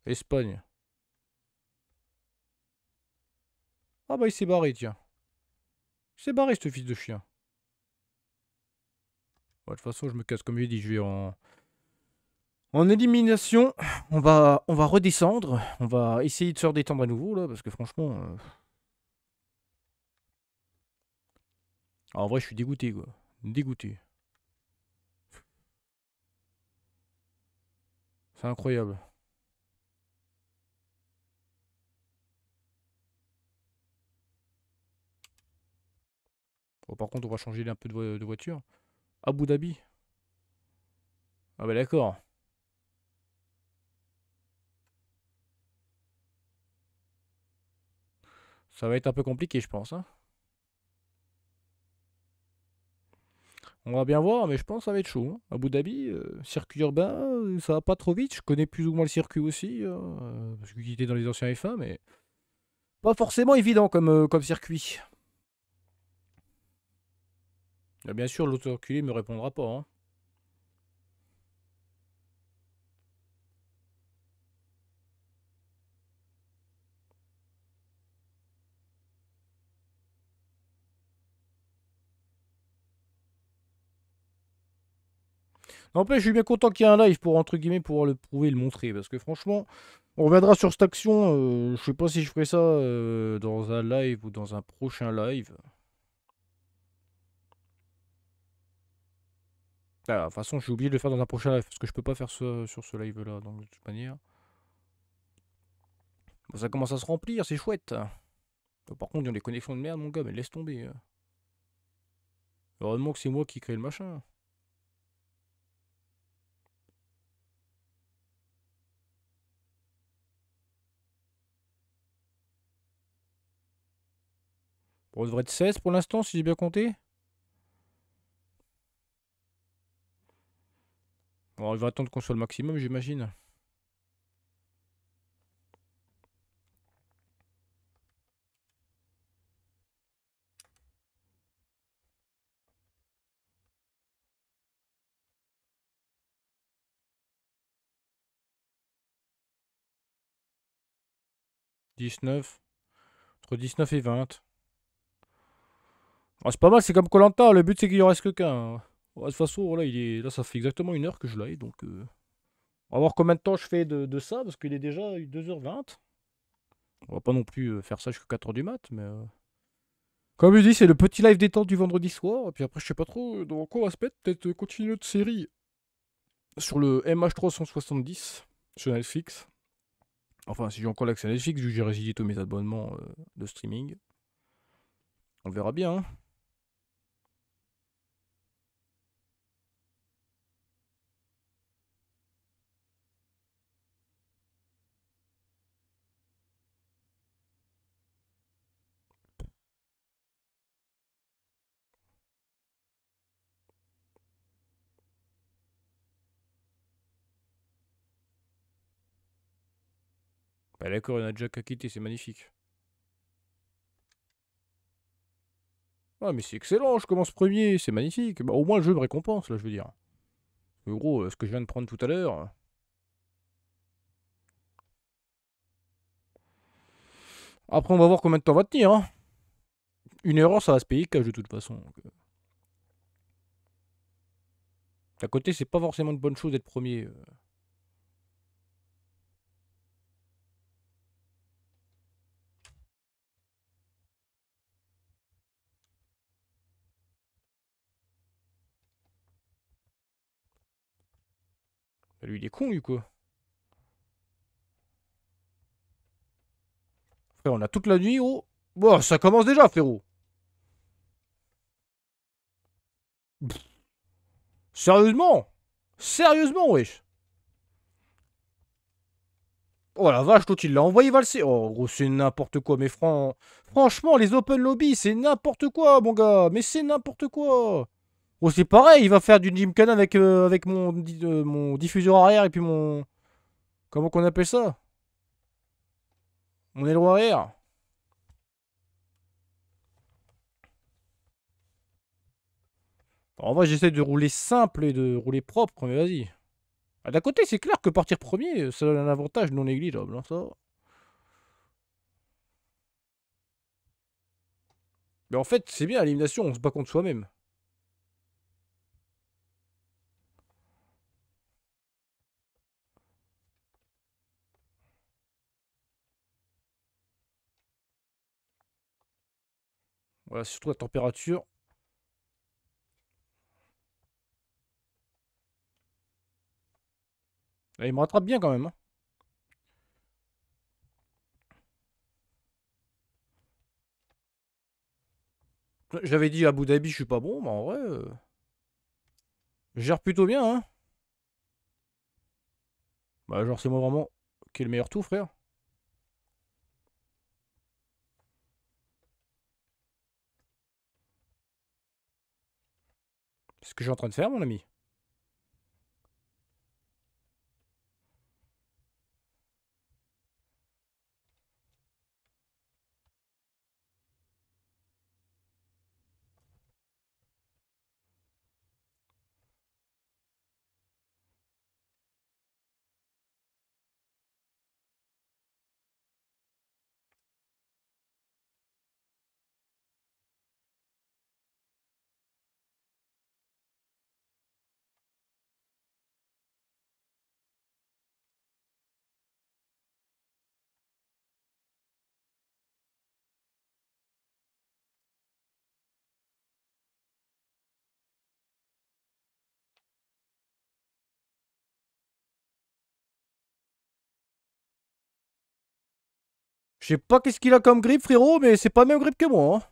Espagne. Ah bah il s'est barré, tiens. Il s'est barré, ce fils de chien. de toute façon, je me casse comme il dit, je vais en... En élimination, on va, on va redescendre. On va essayer de se redétendre à nouveau, là, parce que franchement... Euh, en vrai, je suis dégoûté, quoi. Dégoûté. C'est incroyable. Bon, oh, par contre, on va changer un peu de, de voiture. Abu Dhabi. Ah bah d'accord. Ça va être un peu compliqué, je pense. Hein. On va bien voir, mais je pense que ça va être chaud. Hein. Abu Dhabi, euh, circuit urbain, euh, ça va pas trop vite. Je connais plus ou moins le circuit aussi, hein, euh, parce qu'il était dans les anciens F1, mais pas forcément évident comme, comme circuit. Ah, bien sûr, l'autoculé ne me répondra pas. Hein. En plus je suis bien content qu'il y ait un live pour, entre guillemets, pouvoir le prouver et le montrer. Parce que franchement, on reviendra sur cette action. Euh, je sais pas si je ferai ça euh, dans un live ou dans un prochain live. Ah, de toute façon, j'ai oublié de le faire dans un prochain live parce que je peux pas faire ça sur ce live-là, donc de toute manière. ça commence à se remplir, c'est chouette. par contre, il y a des connexions de merde, mon gars, mais laisse tomber. Hein. Heureusement que c'est moi qui crée le machin. on devrait être 16 pour l'instant, si j'ai bien compté. Bon, on va attendre qu'on soit le maximum, j'imagine. dix Entre 19 et 20. Ah, c'est pas mal, c'est comme Colanta. Le but, c'est qu'il n'y en reste qu'un. de toute façon, voilà, il est... là, ça fait exactement une heure que je l'ai. Donc, euh, on va voir combien de temps je fais de, ça. Parce qu'il est déjà 2h20. On va pas non plus euh, faire ça jusqu'à 4h du mat. Mais euh, comme je dis, c'est le petit live détente du vendredi soir. Et puis après, je sais pas trop dans quoi on va se mettre. Peut-être continuer notre série sur le MH370 sur Netflix. Enfin, si j'ai encore l'accès à Netflix, vu que j'ai résilié tous mes abonnements de streaming. On verra bien. Hein. Bah d'accord, il y en a déjà qu'à quitter, c'est magnifique. Ah mais c'est excellent, je commence premier, c'est magnifique. Bah, au moins le jeu me récompense là, je veux dire. En gros, euh, ce que je viens de prendre tout à l'heure. Euh. Après, on va voir combien de temps va tenir. Hein. Une erreur, ça va se payer cash de toute façon. Euh. À côté, c'est pas forcément une bonne chose d'être premier. Bah, lui, il est con, du quoi. on a toute la nuit, oh. Bon, ça commence déjà, frérot. Sérieusement Sérieusement, wesh Oh la vache, tout il l'a envoyé valser. Oh gros, c'est n'importe quoi, mais fran... franchement, les open lobbies, c'est n'importe quoi, mon gars. Mais c'est n'importe quoi c'est pareil, il va faire du gymkhana avec, euh, avec mon, euh, mon diffuseur arrière et puis mon... Comment qu'on appelle ça Mon aileron arrière. En vrai, j'essaie de rouler simple et de rouler propre, mais vas-y. Ah, d'un côté, c'est clair que partir premier, ça donne un avantage non négligeable, hein, ça. Mais en fait, c'est bien, l'élimination, on se bat contre soi-même. Voilà, surtout la température. il me rattrape bien quand même. Hein. J'avais dit à Abu Dhabi, je suis pas bon, mais en vrai, euh, je gère plutôt bien. Hein bah, genre, c'est moi vraiment qui est le meilleur tout, frère. que je suis en train de faire, mon ami. Je sais pas qu'est-ce qu'il a comme grippe, frérot, mais c'est pas la même grippe que moi. Hein.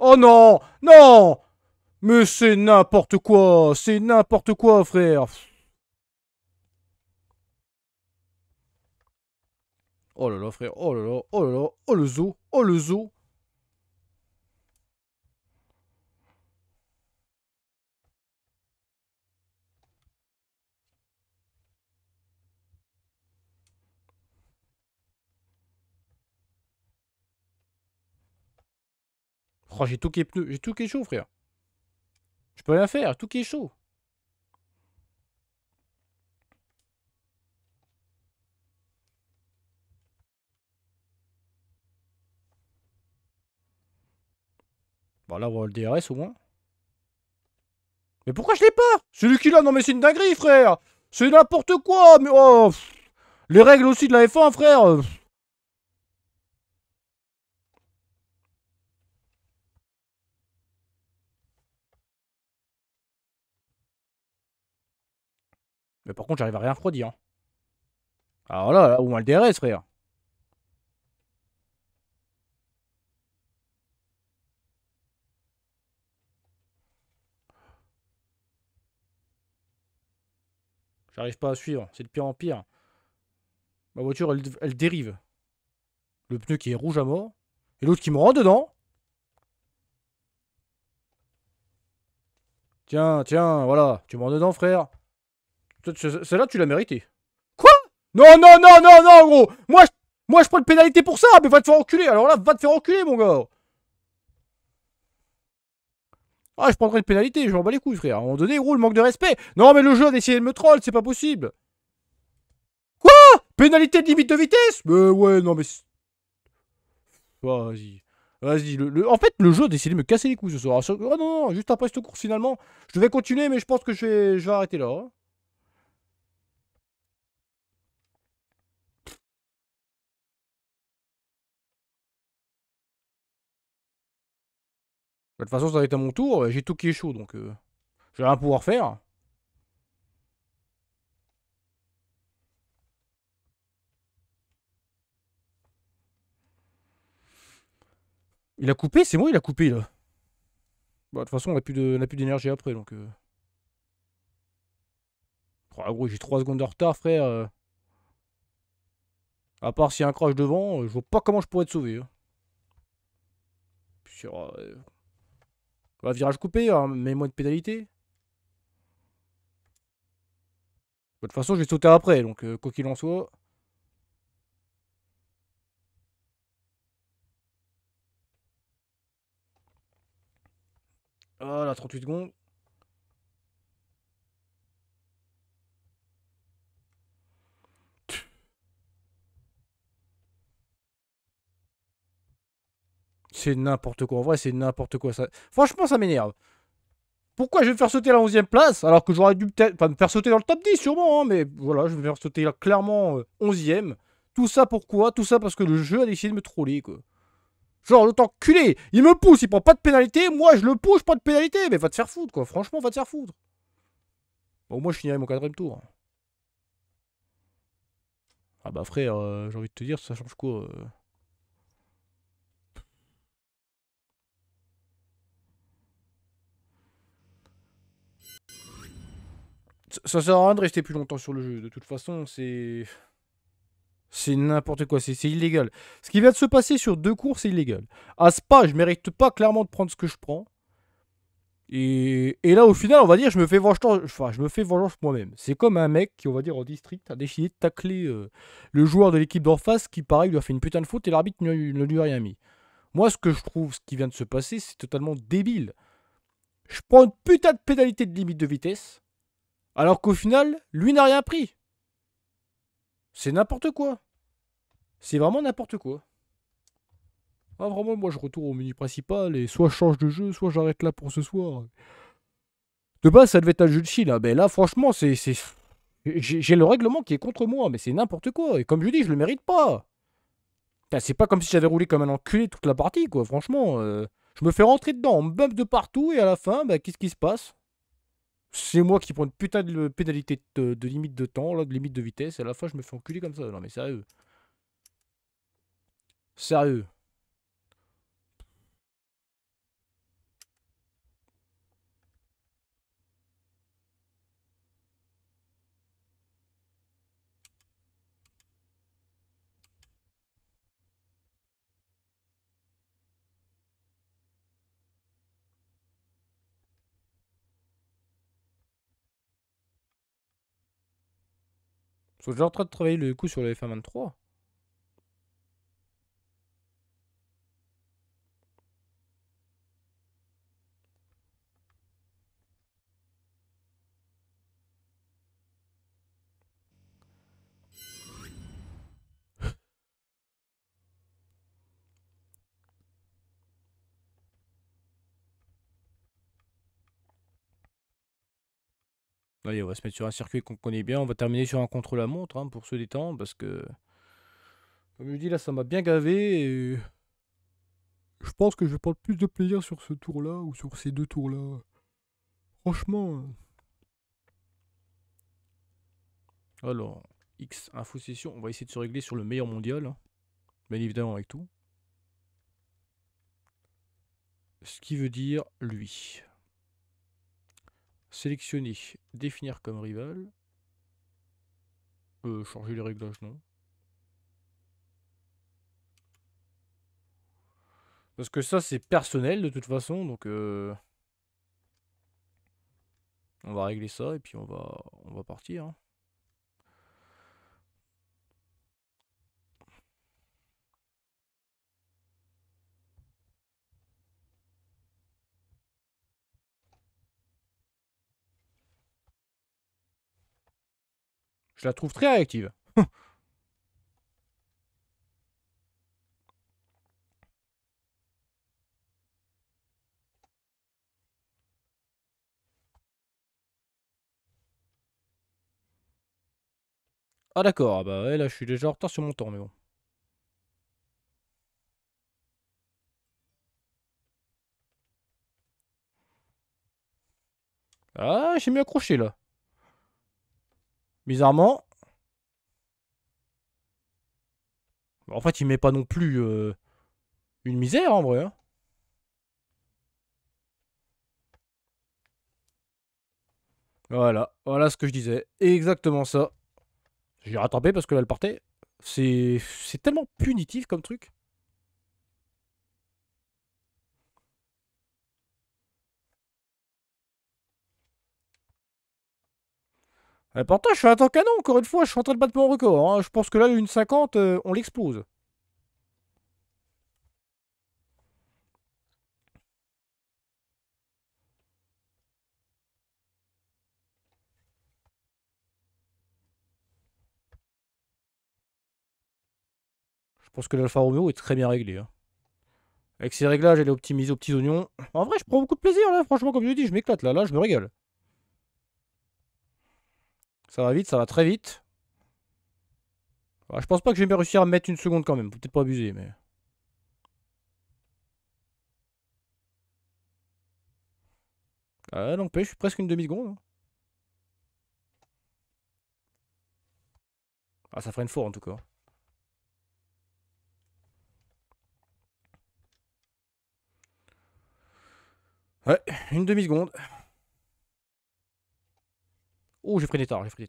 Oh non Non Mais c'est n'importe quoi C'est n'importe quoi, frère Oh là là, frère Oh là là Oh là là Oh le zoo Oh le zoo Oh, j'ai tout qui est pneu. J'ai tout qui est chaud, frère. Je peux rien faire. Tout qui est chaud. Bon, là, on va le DRS au moins. Mais pourquoi je l'ai pas C'est lui qui l'a. Non, mais c'est une dinguerie, frère. C'est n'importe quoi. Mais oh. Les règles aussi de la F1, frère. Mais par contre, j'arrive à rien refroidir. Alors là, au moins le DRS, frère. J'arrive pas à suivre, c'est de pire en pire. Ma voiture, elle, elle, dérive. Le pneu qui est rouge à mort. Et l'autre qui me rend dedans. Tiens, tiens, voilà, tu m'en dedans, frère. Celle-là, tu l'as mérité. Quoi Non, non, non, non, non, gros Moi, je... Moi, je prends une pénalité pour ça, mais va te faire enculer Alors là, va te faire enculer, mon gars Ah, je prendrais une pénalité, je m'en bats les couilles, frère. À un moment donné, gros, le manque de respect Non, mais le jeu a essayé de me troll, c'est pas possible Quoi Pénalité de limite de vitesse Mais ouais, non, mais... Vas-y. Vas-y, en fait, le jeu a décidé de me casser les couilles ce soir. Ah oh non, non, juste après cette course, finalement, je devais continuer, mais je pense que je vais, je vais arrêter là. Hein. De toute façon, ça va être à mon tour. J'ai tout qui est chaud, donc euh, je vais rien pouvoir faire. Il a coupé, c'est moi, il a coupé là. Bah, de toute façon, on n'a plus d'énergie après, donc. Euh. Oh, j'ai trois secondes de retard, frère. Euh. À part s'il y a un crash devant, euh, je vois pas comment je pourrais te sauver. Hein. Oh, bah, virage coupé, hein, mets mais moins de pénalité. Bah, de toute façon, je vais sauter après, donc euh, quoi qu'il en soit. Voilà, 38 secondes. C'est n'importe quoi. En vrai, c'est n'importe quoi. Ça... Franchement, ça m'énerve. Pourquoi je vais me faire sauter à la 11 e place alors que j'aurais dû peut-être. Enfin, me faire sauter dans le top 10 sûrement, hein, mais voilà, je vais me faire sauter clairement 11 euh, e Tout ça pourquoi Tout ça parce que le jeu a décidé de me troller, quoi. Genre, temps culé il me pousse, il prend pas de pénalité, moi je le pousse, pas de pénalité, mais va te faire foutre, quoi. Franchement, va te faire foutre. Bon, moi je finirai mon quatrième tour. Ah bah frère, euh, j'ai envie de te dire, ça change quoi euh? ça sert à rien de rester plus longtemps sur le jeu. De toute façon, c'est. C'est n'importe quoi, c'est illégal. Ce qui vient de se passer sur deux courses, c'est illégal. À pas je mérite pas clairement de prendre ce que je prends. Et, et là, au final, on va dire, je me fais vengeance, je me fais vengeance moi-même. C'est comme un mec qui, on va dire, en district, a décidé de tacler euh, le joueur de l'équipe d'en face qui, pareil, lui a fait une putain de faute et l'arbitre ne lui a rien mis. Moi, ce que je trouve, ce qui vient de se passer, c'est totalement débile. Je prends une putain de pénalité de limite de vitesse. Alors qu'au final, lui n'a rien pris. C'est n'importe quoi. C'est vraiment n'importe quoi. Ah, vraiment, moi je retourne au menu principal et soit je change de jeu, soit j'arrête là pour ce soir. De base, ça devait être un jeu de chill. là. Hein, mais là, franchement, c'est. J'ai le règlement qui est contre moi, mais c'est n'importe quoi. Et comme je dis, je le mérite pas. C'est pas comme si j'avais roulé comme un enculé toute la partie, quoi. Franchement, euh, je me fais rentrer dedans, on me bump de partout, et à la fin, bah, qu'est-ce qui se passe c'est moi qui prends une putain de pénalité de, limite de temps, là, de limite de vitesse, et à la fin je me fais enculer comme ça. Non mais sérieux. Sérieux. Parce que déjà en train de travailler le coup sur le f 23. Allez, on va se mettre sur un circuit qu'on connaît bien. On va terminer sur un contre-la-montre hein, pour se détendre parce que, comme je dis, là, ça m'a bien gavé. Et... Je pense que je vais prendre plus de plaisir sur ce tour-là ou sur ces deux tours-là. Franchement. Hein. Alors, X info session, on va essayer de se régler sur le meilleur mondial. Hein, bien évidemment, avec tout. Ce qui veut dire lui. Sélectionner, définir comme rival. Euh, changer les réglages, non. Parce que ça, c'est personnel de toute façon, donc euh, on va régler ça et puis on va, on va partir. Hein. Je la trouve très réactive. Ah d'accord, ah, bah ouais, là je suis déjà en retard sur mon temps, mais bon. Ah, j'ai mieux accroché là. Bizarrement. En fait, il met pas non plus euh, une misère en vrai. Hein. Voilà, voilà ce que je disais. Exactement ça. J'ai rattrapé parce que là, elle partait. C'est tellement punitif comme truc. Et eh, pourtant, je suis un temps canon, encore une fois, je suis en train de battre mon record. Hein. Je pense que là, une 50, euh, on l'explose. Je pense que l'Alpha Romeo est très bien réglé. Hein. Avec ses réglages, elle est optimisée aux petits oignons. En vrai, je prends beaucoup de plaisir là, franchement, comme je dis, je m'éclate là, là, je me régale. Ça va vite, ça va très vite. je pense pas que je vais réussir à mettre une seconde quand même. peut-être pas abuser, mais... Ah, non, je suis presque une demi-seconde. Hein. Ah, ça une fort en tout cas. Ouais, une demi-seconde. Oh, j'ai pris des torts, j'ai pris des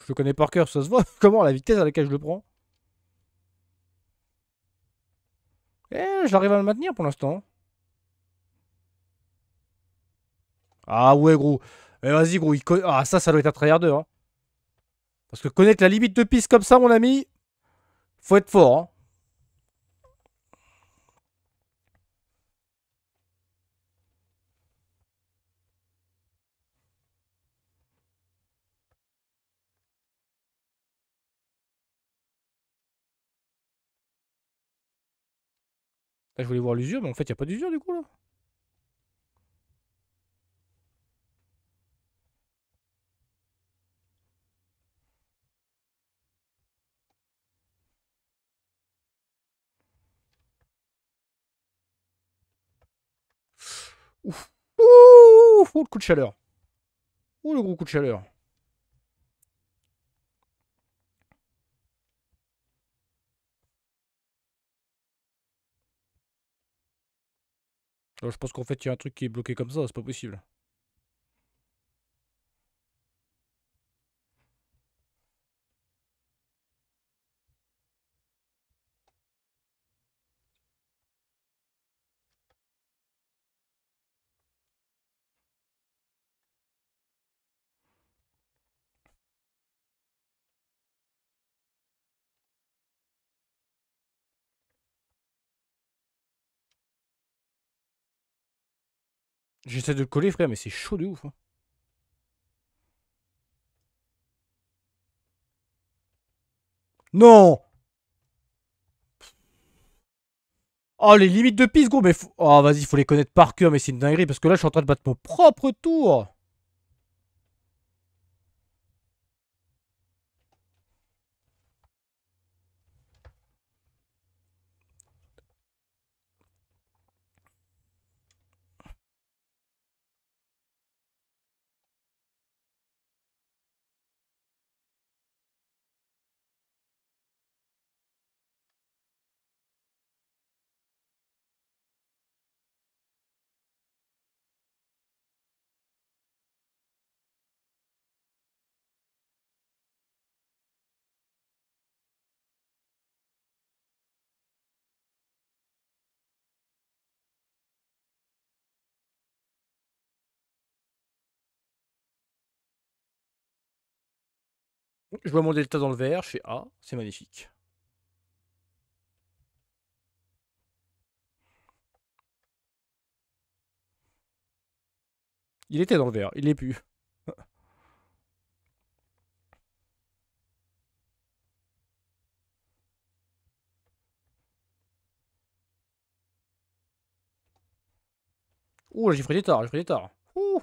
Je le connais par cœur, ça se voit. Comment la vitesse à laquelle je le prends Eh, j'arrive à le maintenir pour l'instant. Ah ouais, gros. Mais vas-y, gros, il ah, ça, ça doit être un tryharder. Hein. Parce que connaître la limite de piste comme ça, mon ami, faut être fort. Hein. je voulais voir l'usure, mais en fait, il n'y a pas d'usure du coup là. un le coup de chaleur. ou le gros coup de chaleur. je pense qu'en fait, il y a un truc qui est bloqué comme ça, c'est pas possible. J'essaie de le coller, frère, mais c'est chaud de ouf. Hein. Non Oh, les limites de piste, gros, mais... Oh, vas-y, il faut les connaître par cœur, mais c'est une dinguerie, parce que là, je suis en train de battre mon propre tour Je vois mon delta dans le vert, chez A, ah, c'est magnifique. Il était dans le vert, il l'est plus. Oh, j'ai pris des tards, j'ai pris des tards. Ouh.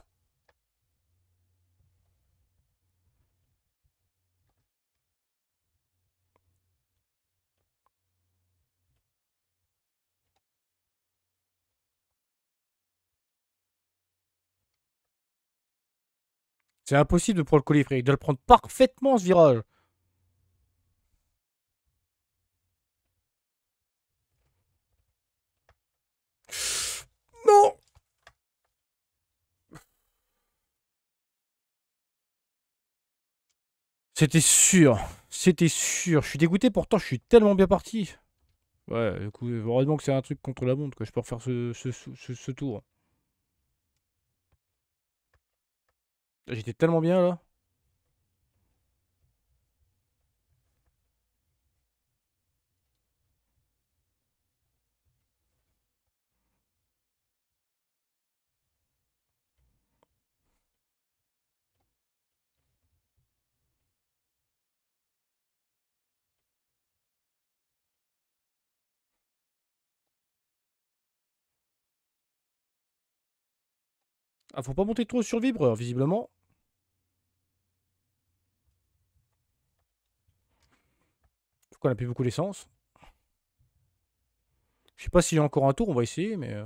C'est impossible de prendre le colis, frère. Il doit le prendre parfaitement, ce virage. Non C'était sûr. C'était sûr. Je suis dégoûté, pourtant je suis tellement bien parti. Ouais, heureusement que c'est un truc contre la montre, que je peux refaire ce tour. J'étais tellement bien là. Ah, faut pas monter trop sur vibreur, visiblement. Faut qu'on plus beaucoup d'essence. Je sais pas si j'ai encore un tour, on va essayer, mais... Euh.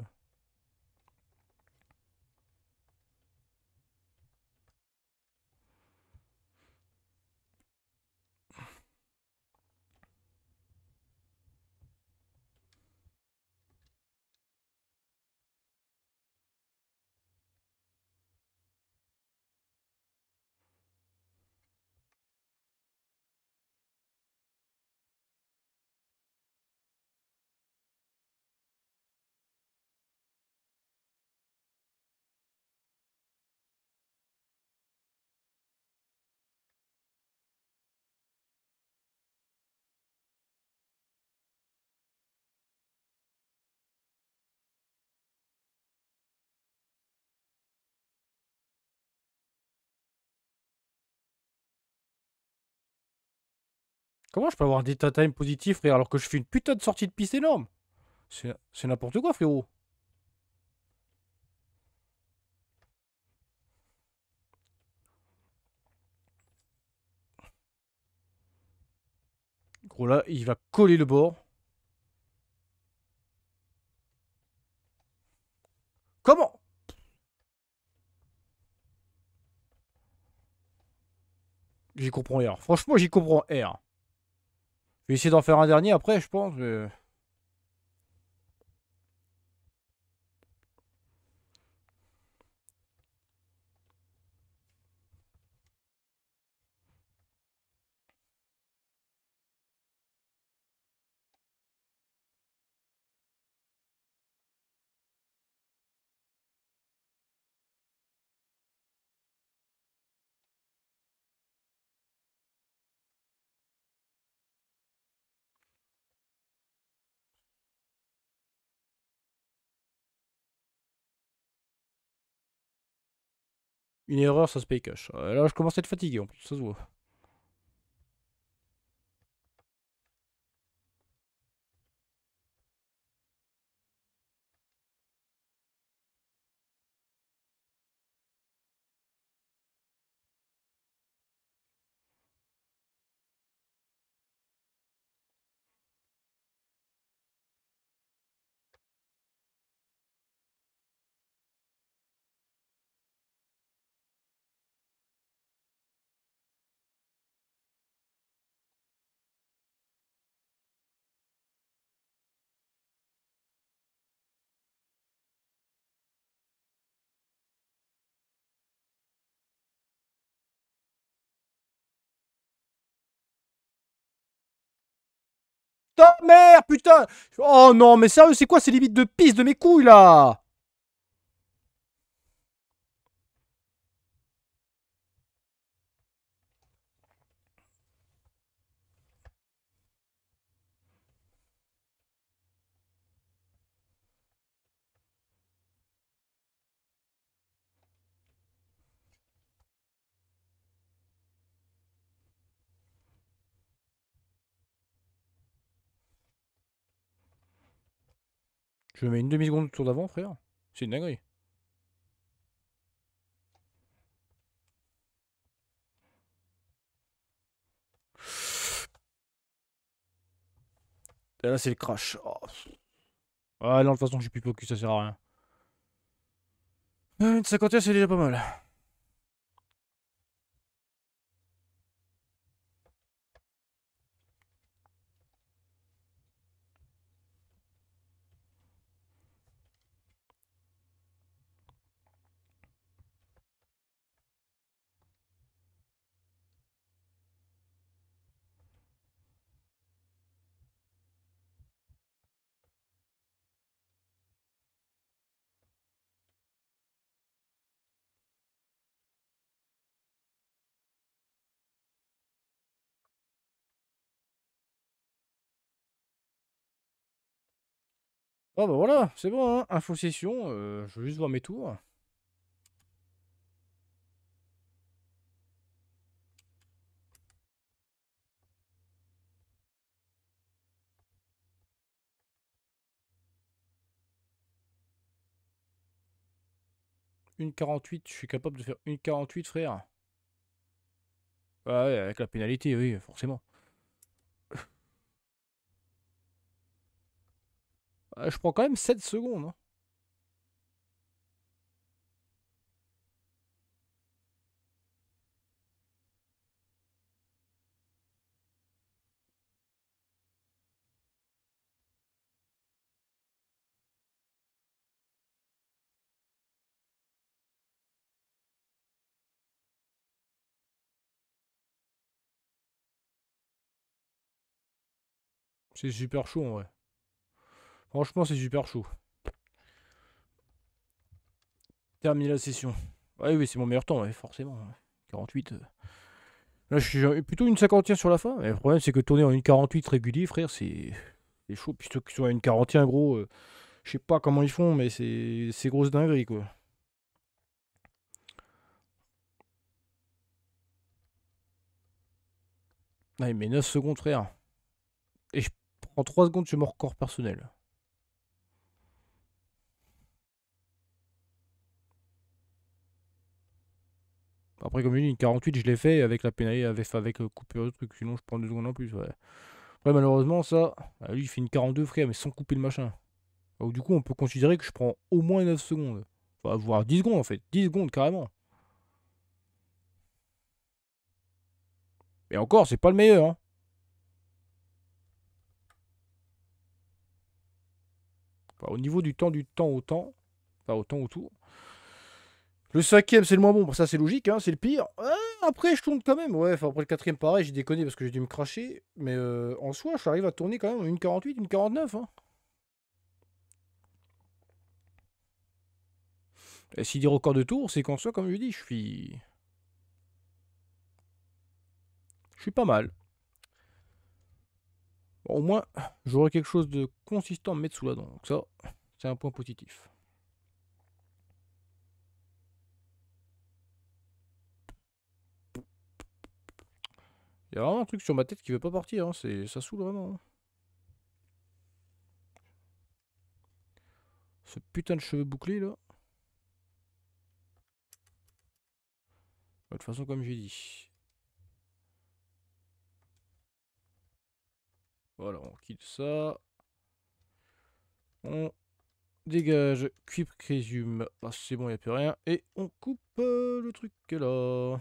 Comment je peux avoir des time positif frère, alors que je fais une putain de sortie de piste énorme C'est n'importe quoi, frérot. Gros, là, il va coller le bord. Comment J'y comprends rien, Franchement, j'y comprends R. Je vais essayer d'en faire un dernier après, je pense. Mais... Une erreur, ça se paye cash. Là, je commence à être fatigué en plus, ça se voit. Ta mère, putain Oh non, mais sérieux, c'est quoi ces limites de pisse de mes couilles, là Je mets une demi-seconde tour d'avant, frère. C'est une dinguerie. Et là, c'est le crash. Oh. Ah non, de toute façon, j'ai plus focus, ça sert à rien. Une 51, c'est déjà pas mal. Ah bah voilà, c'est bon, hein. info session, euh, je veux juste voir mes tours. Une je suis capable de faire une 48 frère. Ah ouais, avec la pénalité, oui, forcément. Euh, je prends quand même 7 secondes. Hein. C'est super chaud en vrai. Franchement, c'est super chaud. Terminé la session. Ah ouais, oui, c'est mon meilleur temps, forcément. 48. Euh. Là, je suis euh, plutôt une cinquantième sur la fin. Mais le problème, c'est que tourner en une 48 régulier, frère, c'est chaud. puisque ceux qui une 41, gros, euh, je sais pas comment ils font, mais c'est grosse dinguerie, quoi. Ah, mais 9 secondes, frère. Et je prends 3 secondes sur mon record personnel. Après, comme je dis, une 48, je l'ai fait avec la pénalité, avec, avec le euh, le truc, sinon je prends deux secondes en plus. Ouais. Après, malheureusement, ça, lui, ah il fait une 42 frère, mais sans couper le machin. Donc, du coup, on peut considérer que je prends au moins 9 secondes. Enfin, voire 10 secondes en fait, 10 secondes carrément. Et encore, c'est pas le meilleur. Hein. au niveau du temps, du temps au temps, enfin au temps autour, le cinquième, c'est le moins bon. ça, c'est logique, hein, c'est le pire. Euh, après, je tourne quand même. Ouais, après le quatrième, pareil, j'ai déconné parce que j'ai dû me cracher. Mais euh, en soi, je arrivé à tourner quand même une 48, une hein. Et si des record de tour, c'est qu'en soi, comme je dis, je suis. Je suis pas mal. au moins, j'aurai quelque chose de consistant à mettre sous la dent. Donc, ça, c'est un point positif. Il y a vraiment un truc sur ma tête qui veut pas partir, hein, c'est ça saoule vraiment. Hein. Ce putain de cheveux bouclés là. Bah, de toute façon, comme j'ai dit. Voilà, on quitte ça. On dégage cuivre, Crésume. Ah, c'est bon, il n'y a plus rien. Et on coupe euh, le truc là.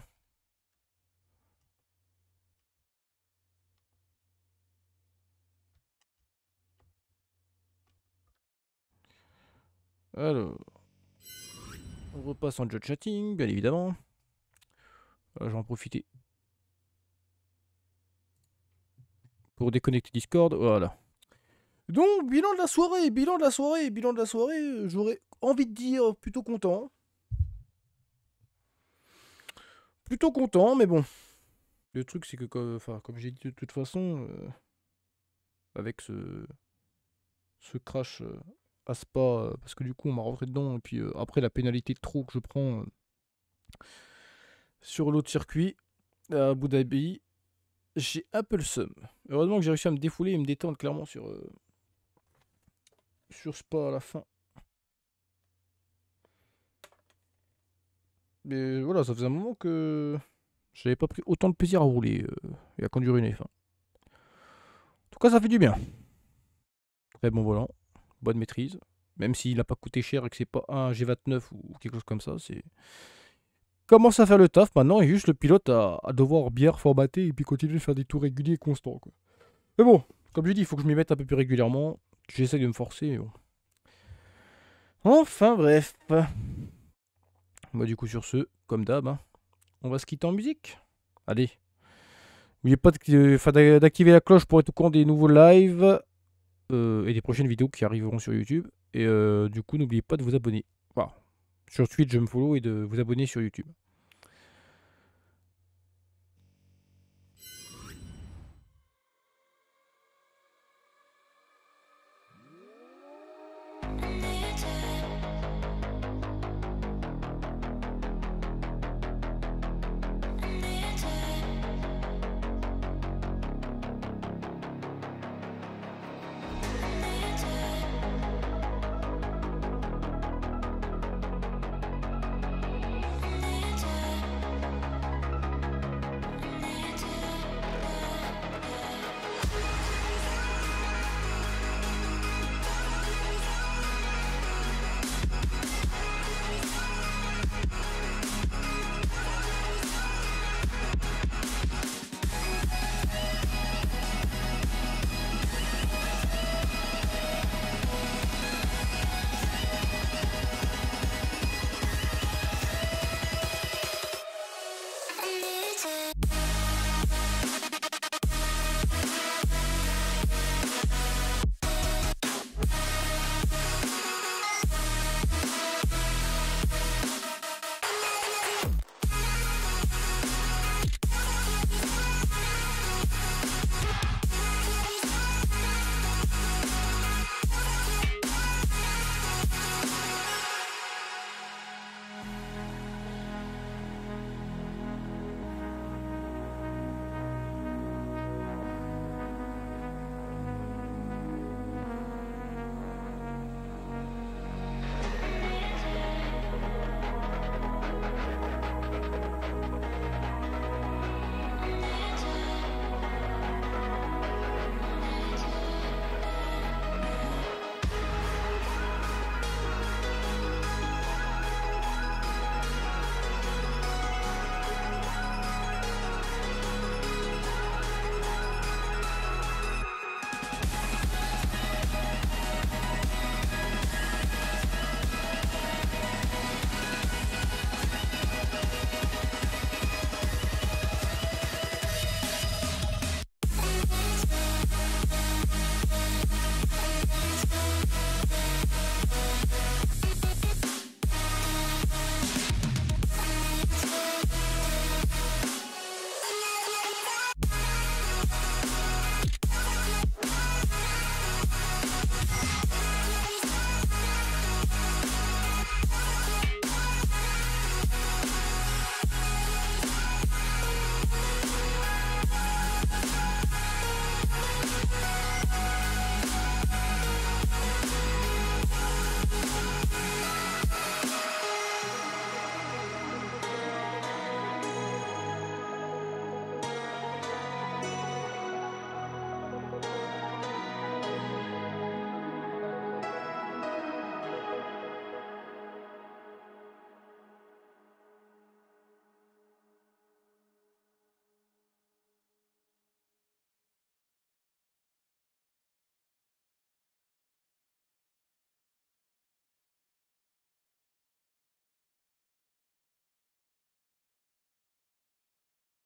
Alors. On repasse en jeu chatting, bien évidemment. Euh, J'en profiter pour déconnecter Discord. Voilà. Donc, bilan de la soirée, bilan de la soirée, bilan de la soirée, euh, j'aurais envie de dire plutôt content. Plutôt content, mais bon. Le truc, c'est que, enfin, comme j'ai dit de toute façon, euh, avec ce, ce crash passe pas, euh, parce que du coup, on m'a rentré dedans. Et puis euh, après, la pénalité de trop que je prends euh, sur l'autre circuit, à Abu Dhabi, j'ai un peu le seum. Heureusement que j'ai réussi à me défouler et me détendre clairement sur, sur Spa à la fin. Mais voilà, ça faisait un moment que j'avais pas pris autant de plaisir à rouler et à conduire une f En tout cas, ça fait du bien. Très bon volant bonne maîtrise. Même s'il n'a pas coûté cher et que c'est pas un G29 ou quelque chose comme ça, c'est commence à faire le taf maintenant et juste le pilote à, devoir bien reformater et puis continuer de faire des tours réguliers et constants. Mais bon, comme je dis, il faut que je m'y mette un peu plus régulièrement. J'essaie de me forcer. Enfin bref. Moi bah, du coup sur ce, comme d'hab, hein, on va se quitter en musique. Allez. N'oubliez pas d'activer la cloche pour être au courant des nouveaux lives. Euh, et des prochaines vidéos qui arriveront sur YouTube. Et euh, du coup, n'oubliez pas de vous abonner. Voilà. Sur Twitch, je me follow et de vous abonner sur YouTube.